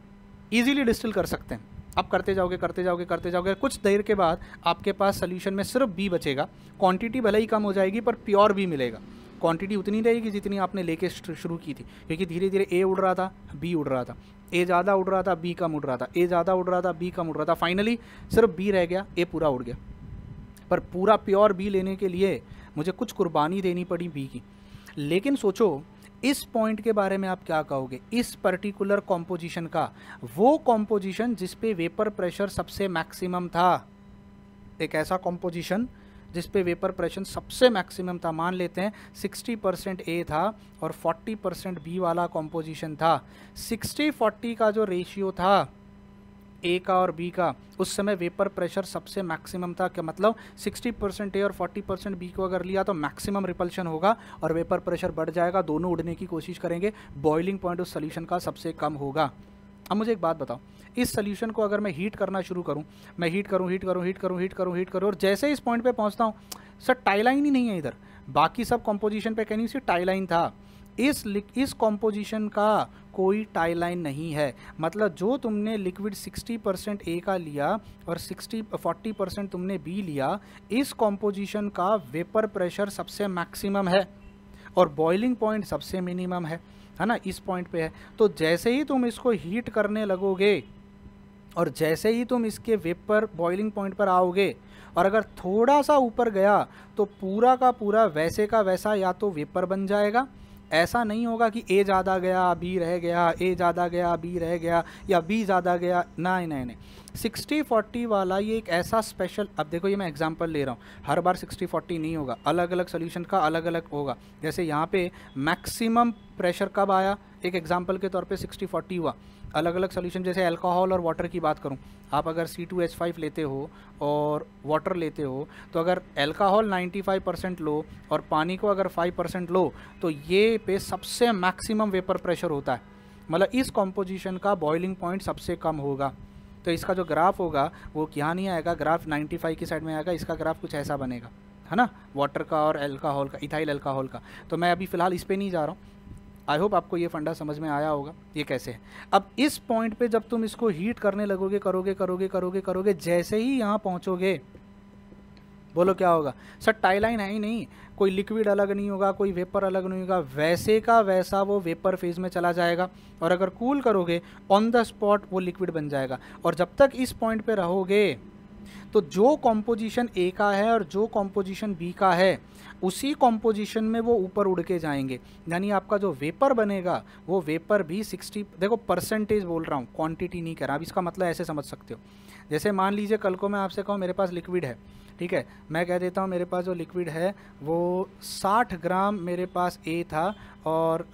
ईजिली डिस्टिल कर सकते हैं आप करते जाओगे करते जाओगे करते जाओगे कुछ देर के बाद आपके पास सोल्यूशन में सिर्फ बी बचेगा क्वांटिटी भले ही कम हो जाएगी पर प्योर बी मिलेगा क्वांटिटी उतनी रहेगी जितनी आपने लेके शुरू की थी क्योंकि धीरे धीरे ए उड़ रहा था बी उड़ रहा था ए ज़्यादा उड़ रहा था बी कम उड़ रहा था ए ज़्यादा उड़ रहा था बी कम उड़ रहा था फाइनली सिर्फ बी रह गया ए पूरा उड़ गया पर पूरा प्योर बी लेने के लिए मुझे कुछ कुर्बानी देनी पड़ी बी की लेकिन सोचो इस पॉइंट के बारे में आप क्या कहोगे इस पर्टिकुलर कॉम्पोजिशन का वो कॉम्पोजिशन जिसपे वेपर प्रेशर सबसे मैक्सिमम था एक ऐसा कॉम्पोजिशन जिस पे वेपर प्रेशर सबसे मैक्सिमम था मान लेते हैं 60 परसेंट ए था और 40 परसेंट बी वाला कॉम्पोजिशन था 60 40 का जो रेशियो था ए का और बी का उस समय वेपर प्रेशर सबसे मैक्सिमम था क्या मतलब 60 परसेंट ए और 40 परसेंट बी को अगर लिया तो मैक्सिमम रिपल्शन होगा और वेपर प्रेशर बढ़ जाएगा दोनों उड़ने की कोशिश करेंगे बॉइलिंग पॉइंट उस सोल्यूशन का सबसे कम होगा अब मुझे एक बात बताओ इस सोल्यूशन को अगर मैं हीट करना शुरू करूँ मैं हीट करूँ हीट करूँ हीट करूँ हीट करूँ हीट करूँ और जैसे इस पॉइंट पर पहुँचता हूँ सर टाइलाइन ही नहीं है इधर बाकी सब कंपोजिशन पे कहनी सी टाइलाइन था इस इस कॉम्पोजिशन का कोई टाई लाइन नहीं है मतलब जो तुमने लिक्विड 60 परसेंट ए का लिया और 60 40 परसेंट तुमने बी लिया इस कॉम्पोजिशन का वेपर प्रेशर सबसे मैक्सिमम है और बॉइलिंग पॉइंट सबसे मिनिमम है है ना इस पॉइंट पे है तो जैसे ही तुम इसको हीट करने लगोगे और जैसे ही तुम इसके वेपर बॉइलिंग पॉइंट पर आओगे और अगर थोड़ा सा ऊपर गया तो पूरा का पूरा वैसे का वैसा या तो वेपर बन जाएगा ऐसा नहीं होगा कि ए ज़्यादा गया बी रह गया ए ज़्यादा गया बी रह गया या बी ज़्यादा गया ना नहीं नहीं सिक्सटी फोर्टी वाला ये एक ऐसा स्पेशल अब देखो ये मैं एग्जांपल ले रहा हूँ हर बार सिक्सटी फोर्टी नहीं होगा अलग अलग सोल्यूशन का अलग अलग होगा जैसे यहाँ पे मैक्सिमम प्रेशर कब आया एक एग्जाम्पल के तौर पर सिक्सटी फोर्टी हुआ अलग अलग सोल्यूशन जैसे अल्कोहल और वाटर की बात करूँ आप अगर सी टू एच फाइव लेते हो और वाटर लेते हो तो अगर अल्कोहल 95 परसेंट लो और पानी को अगर 5 परसेंट लो तो ये पे सबसे मैक्सिमम वेपर प्रेशर होता है मतलब इस कॉम्पोजिशन का बॉइलिंग पॉइंट सबसे कम होगा तो इसका जो ग्राफ होगा वो यहाँ नहीं आएगा ग्राफ 95 की साइड में आएगा इसका ग्राफ कुछ ऐसा बनेगा है ना वाटर का और एल्काहल का इथाइल एल्काहल का तो मैं अभी फ़िलहाल इस पर नहीं जा रहा हूँ आई होप आपको ये फंडा समझ में आया होगा ये कैसे है अब इस पॉइंट पे जब तुम इसको हीट करने लगोगे करोगे करोगे करोगे करोगे जैसे ही यहाँ पहुँचोगे बोलो क्या होगा सर टाइलाइन है ही नहीं कोई लिक्विड अलग नहीं होगा कोई वेपर अलग नहीं होगा वैसे का वैसा वो वेपर फेज में चला जाएगा और अगर कूल करोगे ऑन द स्पॉट वो लिक्विड बन जाएगा और जब तक इस पॉइंट पे रहोगे तो जो कॉम्पोजिशन ए का है और जो कॉम्पोजिशन बी का है उसी कॉम्पोजिशन में वो ऊपर उड़ के जाएंगे यानी आपका जो वेपर बनेगा वो वेपर भी 60 देखो परसेंटेज बोल रहा हूँ क्वांटिटी नहीं कह रहा अब इसका मतलब ऐसे समझ सकते हो जैसे मान लीजिए कल को मैं आपसे कहूँ मेरे पास लिक्विड है ठीक है मैं कह देता हूँ मेरे पास जो लिक्विड है वो साठ ग्राम मेरे पास ए था और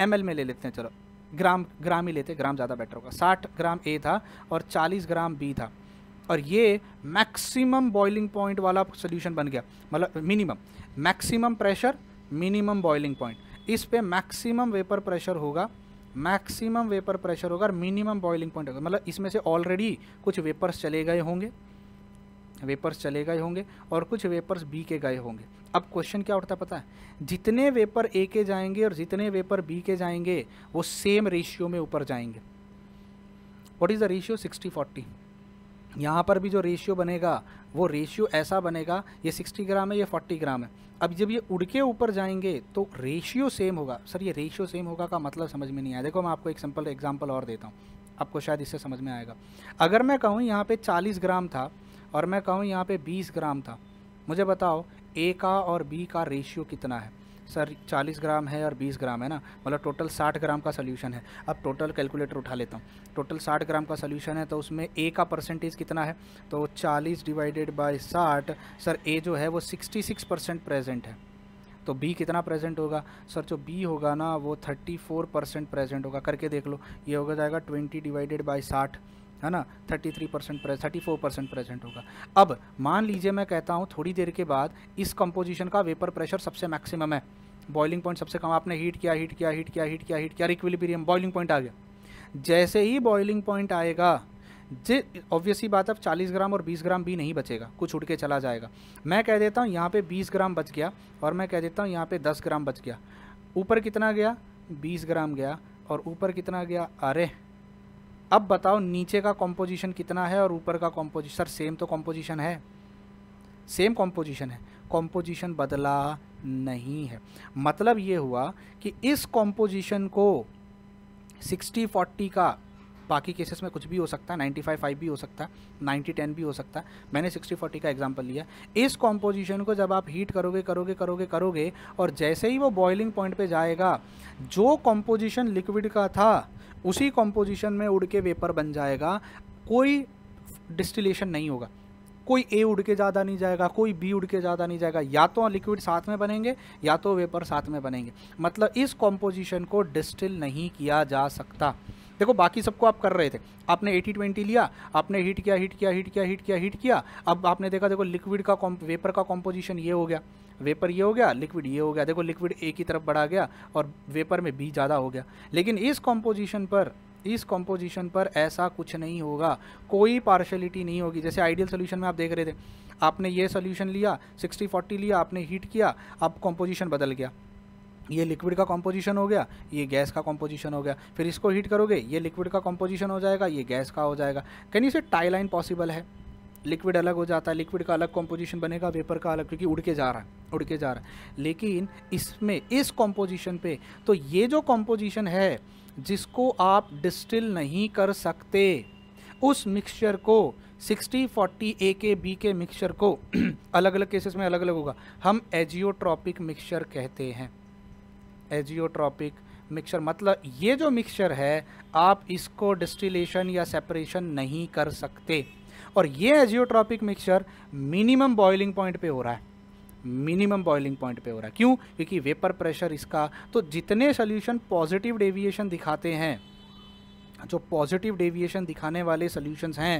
एम में ले लेते हैं चलो ग्राम ग्राम ही लेते ग्राम ज़्यादा बेटर होगा साठ ग्राम ए था और चालीस ग्राम बी था और ये मैक्सिमम बॉइलिंग पॉइंट वाला सोल्यूशन बन गया मतलब minimum maximum pressure minimum boiling point इस पे मैक्सिमम वेपर प्रेशर होगा मैक्सिमम वेपर प्रेशर होगा और मिनिमम बॉइलिंग पॉइंट होगा मतलब इसमें से ऑलरेडी कुछ वेपर्स चले गए होंगे वेपर्स चले गए होंगे और कुछ वेपर्स बी के गए होंगे अब क्वेश्चन क्या उठता पता है जितने वेपर ए के जाएंगे और जितने वेपर बी के जाएंगे वो सेम रेशियो में ऊपर जाएंगे what is the ratio sixty forty यहाँ पर भी जो रेशियो बनेगा वो रेशियो ऐसा बनेगा ये 60 ग्राम है ये 40 ग्राम है अब जब ये उड़ के ऊपर जाएंगे तो रेशियो सेम होगा सर ये रेशियो सेम होगा का मतलब समझ में नहीं आया देखो मैं आपको एक सिंपल एग्जाम्पल और देता हूँ आपको शायद इससे समझ में आएगा अगर मैं कहूँ यहाँ पे 40 ग्राम था और मैं कहूँ यहाँ पे 20 ग्राम था मुझे बताओ ए का और बी का रेशियो कितना है सर 40 ग्राम है और 20 ग्राम है ना मतलब टोटल 60 ग्राम का सोल्यूशन है अब टोटल कैलकुलेटर उठा लेता हूँ टोटल 60 ग्राम का सोल्यूशन है तो उसमें ए का परसेंटेज कितना है तो 40 डिवाइडेड बाय 60 सर ए जो है वो 66 परसेंट प्रेजेंट है तो बी कितना प्रेजेंट होगा सर जो बी होगा ना वो फोर परसेंट प्रेजेंट होगा करके देख लो ये हो जाएगा ट्वेंटी डिवाइडेड बाई साठ है ना 33 percent thirty four percent present होगा अब मान लीजिए मैं कहता हूँ थोड़ी देर के बाद इस कंपोजिशन का वेपर प्रेशर सबसे मैक्सिमम है बॉइलिंग पॉइंट सबसे कम आपने हीट किया हीट किया हीट किया हीट किया हीट किया इक्विलिब्रियम बॉइलिंग पॉइंट आ गया जैसे ही बॉइलिंग पॉइंट आएगा जे ऑब्वियसली बात अब 40 ग्राम और 20 ग्राम भी नहीं बचेगा कुछ उड़ के चला जाएगा मैं कह देता हूँ यहाँ पे 20 ग्राम बच गया और मैं कह देता हूँ यहाँ पे 10 ग्राम बच गया ऊपर कितना गया 20 ग्राम गया और ऊपर कितना गया अरे अब बताओ नीचे का कॉम्पोजिशन कितना है और ऊपर का कॉम्पोजिशन सर सेम तो कॉम्पोजिशन है सेम कॉम्पोजिशन है कॉम्पोजिशन बदला नहीं है मतलब ये हुआ कि इस कॉम्पोजिशन को 60 40 का बाकी केसेस में कुछ भी हो सकता है 95 फाइव भी हो सकता है 90 10 भी हो सकता है मैंने 60 40 का एग्जांपल लिया इस कॉम्पोजिशन को जब आप हीट करोगे करोगे करोगे करोगे और जैसे ही वो बॉइलिंग पॉइंट पे जाएगा जो कॉम्पोजिशन लिक्विड का था उसी कॉम्पोजिशन में उड़ के वेपर बन जाएगा कोई डिस्टिलेशन नहीं होगा कोई ए उड़ के ज़्यादा नहीं जाएगा कोई बी उड़ के ज़्यादा नहीं जाएगा या तो लिक्विड साथ में बनेंगे या तो वेपर साथ में बनेंगे मतलब इस कॉम्पोजिशन को डिस्टिल नहीं किया जा सकता देखो बाकी सबको आप कर रहे थे आपने एटी ट्वेंटी लिया आपने हीट किया हीट किया हीट किया हीट किया हीट किया अब आपने देखा देखो लिक्विड का वेपर का कॉम्पोजिशन ये हो गया वेपर ये हो गया लिक्विड ये हो गया देखो लिक्विड ए की तरफ बढ़ा गया और वेपर में बी ज़्यादा हो गया लेकिन इस कॉम्पोजिशन पर इस कॉम्पोजिशन पर ऐसा कुछ नहीं होगा कोई पार्शलिटी नहीं होगी जैसे आइडियल सोल्यूशन में आप देख रहे थे आपने ये सोल्यूशन लिया सिक्सटी फोर्टी लिया आपने हीट किया अब कॉम्पोजिशन बदल गया ये लिक्विड का कॉम्पोजिशन हो गया ये गैस का कॉम्पोजिशन हो गया फिर इसको हीट करोगे ये लिक्विड का कॉम्पोजिशन हो जाएगा ये गैस का हो जाएगा can you say tie line possible है लिक्विड अलग हो जाता है लिक्विड का अलग कॉम्पोजिशन बनेगा वेपर का अलग क्योंकि उड़ के जा रहा है उड़ के जा रहा है लेकिन इसमें इस कॉम्पोजिशन पे तो ये जो कॉम्पोजिशन है जिसको आप डिस्टिल नहीं कर सकते उस मिक्सचर को 60 40 ए के बी के मिक्सचर को अलग अलग केसेस में अलग अलग होगा हम एजियोट्रॉपिक मिक्सचर कहते हैं एजियोट्रॉपिक मिक्सचर मतलब ये जो मिक्सचर है आप इसको डिस्टिलेशन या सेपरेशन नहीं कर सकते और ये azeotropic mixture minimum boiling point पे हो रहा है मिनिमम बॉइलिंग पॉइंट पे हो रहा है क्यों क्योंकि वेपर प्रेशर इसका तो जितने सोल्यूशन पॉजिटिव डेविएशन दिखाते हैं जो पॉजिटिव डेविएशन दिखाने वाले सोल्यूशन हैं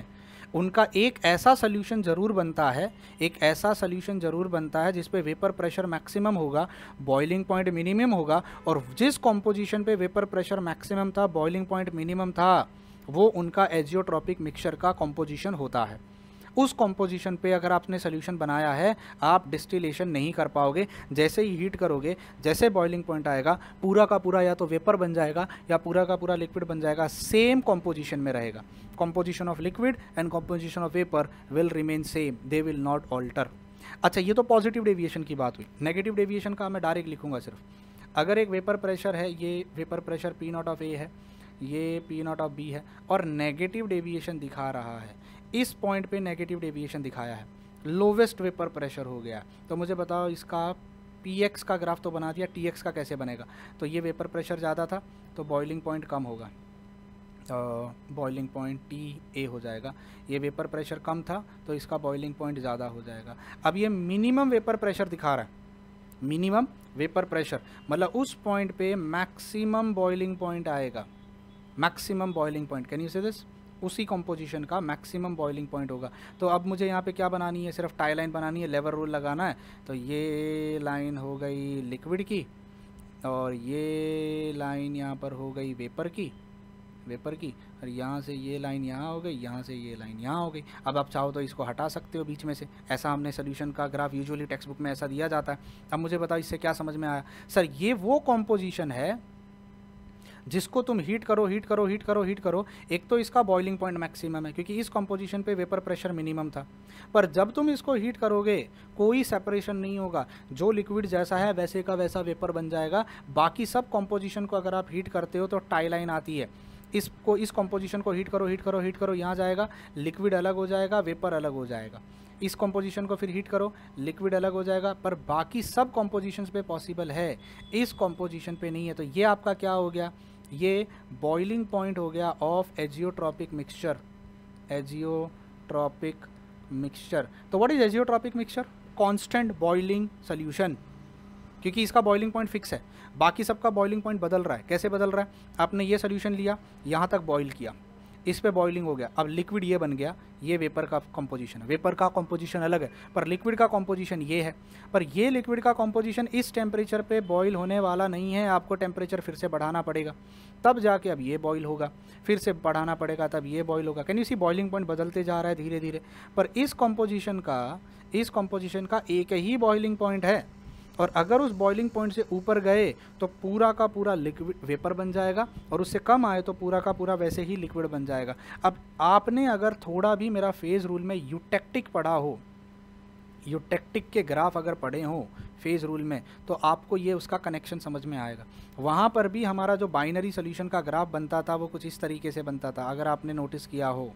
उनका एक ऐसा सोल्यूशन ज़रूर बनता है एक ऐसा सोल्यूशन ज़रूर बनता है जिस पे वेपर प्रेशर मैक्सिमम होगा बॉइलिंग पॉइंट मिनिमम होगा और जिस कॉम्पोजिशन पे वेपर प्रेशर मैक्सिमम था बॉइलिंग पॉइंट मिनिमम था वो उनका एजियोट्रॉपिक मिक्सचर का कॉम्पोजिशन होता है उस कॉम्पोजिशन पे अगर आपने सोल्यूशन बनाया है आप डिस्टिलेशन नहीं कर पाओगे जैसे ही हीट करोगे जैसे बॉइलिंग पॉइंट आएगा पूरा का पूरा या तो वेपर बन जाएगा या पूरा का पूरा लिक्विड बन जाएगा सेम कॉम्पोजिशन में रहेगा composition of liquid and composition of vapour will remain same they will not alter अच्छा ये तो पॉजिटिव डेविएशन की बात हुई नेगेटिव डेविएशन का मैं डायरेक्ट लिखूंगा सिर्फ अगर एक वेपर प्रेशर है ये vapour pressure P naught of A है ये पी नॉट ऑफ बी है और नेगेटिव डेविएशन दिखा रहा है इस पॉइंट पे नेगेटिव डेविएशन दिखाया है लोवेस्ट वेपर प्रेशर हो गया तो मुझे बताओ इसका पी एक्स का ग्राफ तो बना दिया टी एक्स का कैसे बनेगा तो ये वेपर प्रेशर ज़्यादा था तो बॉइलिंग पॉइंट कम होगा बॉइलिंग पॉइंट टी ए हो जाएगा ये वेपर प्रेशर कम था तो इसका बॉइलिंग पॉइंट ज़्यादा हो जाएगा अब ये मिनिमम वेपर प्रेशर दिखा रहा है मिनिमम वेपर प्रेशर मतलब उस पॉइंट पे मैक्सिमम बॉइलिंग पॉइंट आएगा maximum boiling point can you say this उसी कॉम्पोजिशन का मैक्सिमम बॉइलिंग पॉइंट होगा तो अब मुझे यहाँ पे क्या बनानी है सिर्फ टाई लाइन बनानी है लेवर रोल लगाना है तो ये लाइन हो गई लिक्विड की और ये लाइन यहाँ पर हो गई वेपर की वेपर की और यहाँ से ये लाइन यहाँ हो गई यहाँ से ये लाइन यहाँ हो गई अब आप चाहो तो इसको हटा सकते हो बीच में से ऐसा हमने सोल्यूशन का ग्राफ यूजुअली टेक्स्ट बुक में ऐसा दिया जाता है अब मुझे बताओ इससे क्या समझ में आया सर ये वो कॉम्पोजिशन है जिसको तुम हीट करो हीट करो हीट करो हीट करो एक तो इसका बॉइलिंग पॉइंट मैक्सिमम है क्योंकि इस कॉम्पोजिशन पे वेपर प्रेशर मिनिमम था पर जब तुम इसको हीट करोगे कोई सेपरेशन नहीं होगा जो लिक्विड जैसा है वैसे का वैसा वेपर बन जाएगा बाकी सब कॉम्पोजिशन को अगर आप हीट करते हो तो टाई लाइन आती है इसको इस कॉम्पोजिशन को हीट करो हीट करो हीट करो यहाँ जाएगा लिक्विड अलग हो जाएगा वेपर अलग हो जाएगा इस कॉम्पोजिशन को फिर हीट करो लिक्विड अलग हो जाएगा पर बाकी सब कॉम्पोजिशन पे पॉसिबल है इस कॉम्पोजिशन पे नहीं है तो ये आपका क्या हो गया ये बॉइलिंग पॉइंट हो गया of azeotropic mixture azeotropic mixture तो what is azeotropic mixture constant boiling solution क्योंकि इसका बॉइलिंग पॉइंट फिक्स है बाकी सबका बॉइलिंग पॉइंट बदल रहा है कैसे बदल रहा है आपने ये सोल्यूशन लिया यहाँ तक बॉइल किया इस पर बॉइलिंग हो गया अब लिक्विड ये बन गया ये वेपर का कंपोजिशन है वेपर का कॉम्पोजिशन अलग है पर लिक्विड का कॉम्पोजिशन ये है पर ये लिक्विड का कॉम्पोजिशन इस टेम्परेचर पे बॉयल होने वाला नहीं है आपको टेम्परेचर फिर से बढ़ाना पड़ेगा तब जाके अब ये बॉयल होगा फिर से बढ़ाना पड़ेगा तब ये बॉयल होगा कहीं इसी बॉइलिंग पॉइंट बदलते जा रहा है धीरे धीरे पर इस कॉम्पोजिशन का इस कॉम्पोजिशन का एक ही बॉइलिंग पॉइंट है और अगर उस बॉइलिंग पॉइंट से ऊपर गए तो पूरा का पूरा लिक्विड वेपर बन जाएगा और उससे कम आए तो पूरा का पूरा वैसे ही लिक्विड बन जाएगा अब आपने अगर थोड़ा भी मेरा फेज़ रूल में यूटेक्टिक पढ़ा हो यूटेक्टिक के ग्राफ अगर पढ़े हों फेज़ रूल में तो आपको ये उसका कनेक्शन समझ में आएगा वहाँ पर भी हमारा जो बाइनरी सोल्यूशन का ग्राफ बनता था वो कुछ इस तरीके से बनता था अगर आपने नोटिस किया हो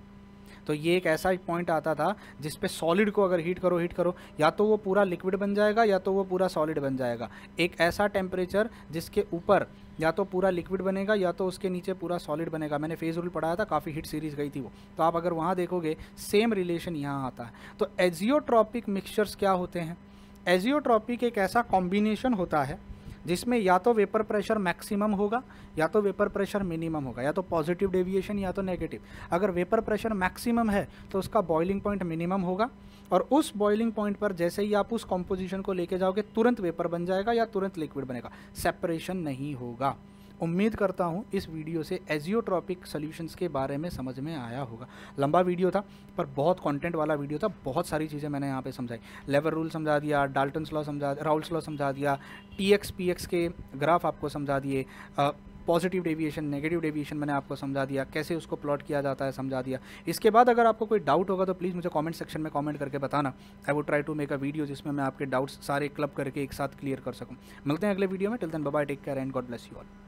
तो ये एक ऐसा पॉइंट आता था जिस पे सॉलिड को अगर हीट करो हीट करो या तो वो पूरा लिक्विड बन जाएगा या तो वो पूरा सॉलिड बन जाएगा एक ऐसा टेम्परेचर जिसके ऊपर या तो पूरा लिक्विड बनेगा या तो उसके नीचे पूरा सॉलिड बनेगा मैंने फेज रूल पढ़ाया था काफ़ी हिट सीरीज गई थी वो तो आप अगर वहाँ देखोगे सेम रिलेशन यहाँ आता है तो एजियोट्रॉपिक मिक्सचर्स क्या होते हैं एजियोट्रॉपिक एक ऐसा कॉम्बिनेशन होता है जिसमें या तो वेपर प्रेशर मैक्सिमम होगा या तो वेपर प्रेशर मिनिमम होगा या तो पॉजिटिव डेविएशन या तो नेगेटिव अगर वेपर प्रेशर मैक्सिमम है तो उसका बॉइलिंग पॉइंट मिनिमम होगा और उस बॉइलिंग पॉइंट पर जैसे ही आप उस कॉम्पोजिशन को लेके जाओगे तुरंत वेपर बन जाएगा या तुरंत लिक्विड बनेगा सेपरेशन नहीं होगा उम्मीद करता हूँ इस वीडियो से एजियोट्रॉपिक सोल्यूशंस के बारे में समझ में आया होगा लंबा वीडियो था पर बहुत कॉन्टेंट वाला वीडियो था बहुत सारी चीज़ें मैंने यहाँ पर समझाई लेवर रूल समझा दिया डाल्टन लॉ समझा राउल लॉ समझा दिया टी एक्स पी एक्स के ग्राफ आपको समझा दिए पॉजिटिव डेविएशन नेगेटिव डेविएशन मैंने आपको समझा दिया कैसे उसको प्लॉट किया जाता है समझा दिया इसके बाद अगर आपको कोई डाउट होगा तो प्लीज़ मुझे कमेंट सेक्शन में कमेंट करके बताना I would try to make a video जिसमें मैं आपके डाउट्स सारे क्लब करके एक साथ क्लियर कर सकूँ मिलते हैं अगले वीडियो में till then bye take care and God bless you all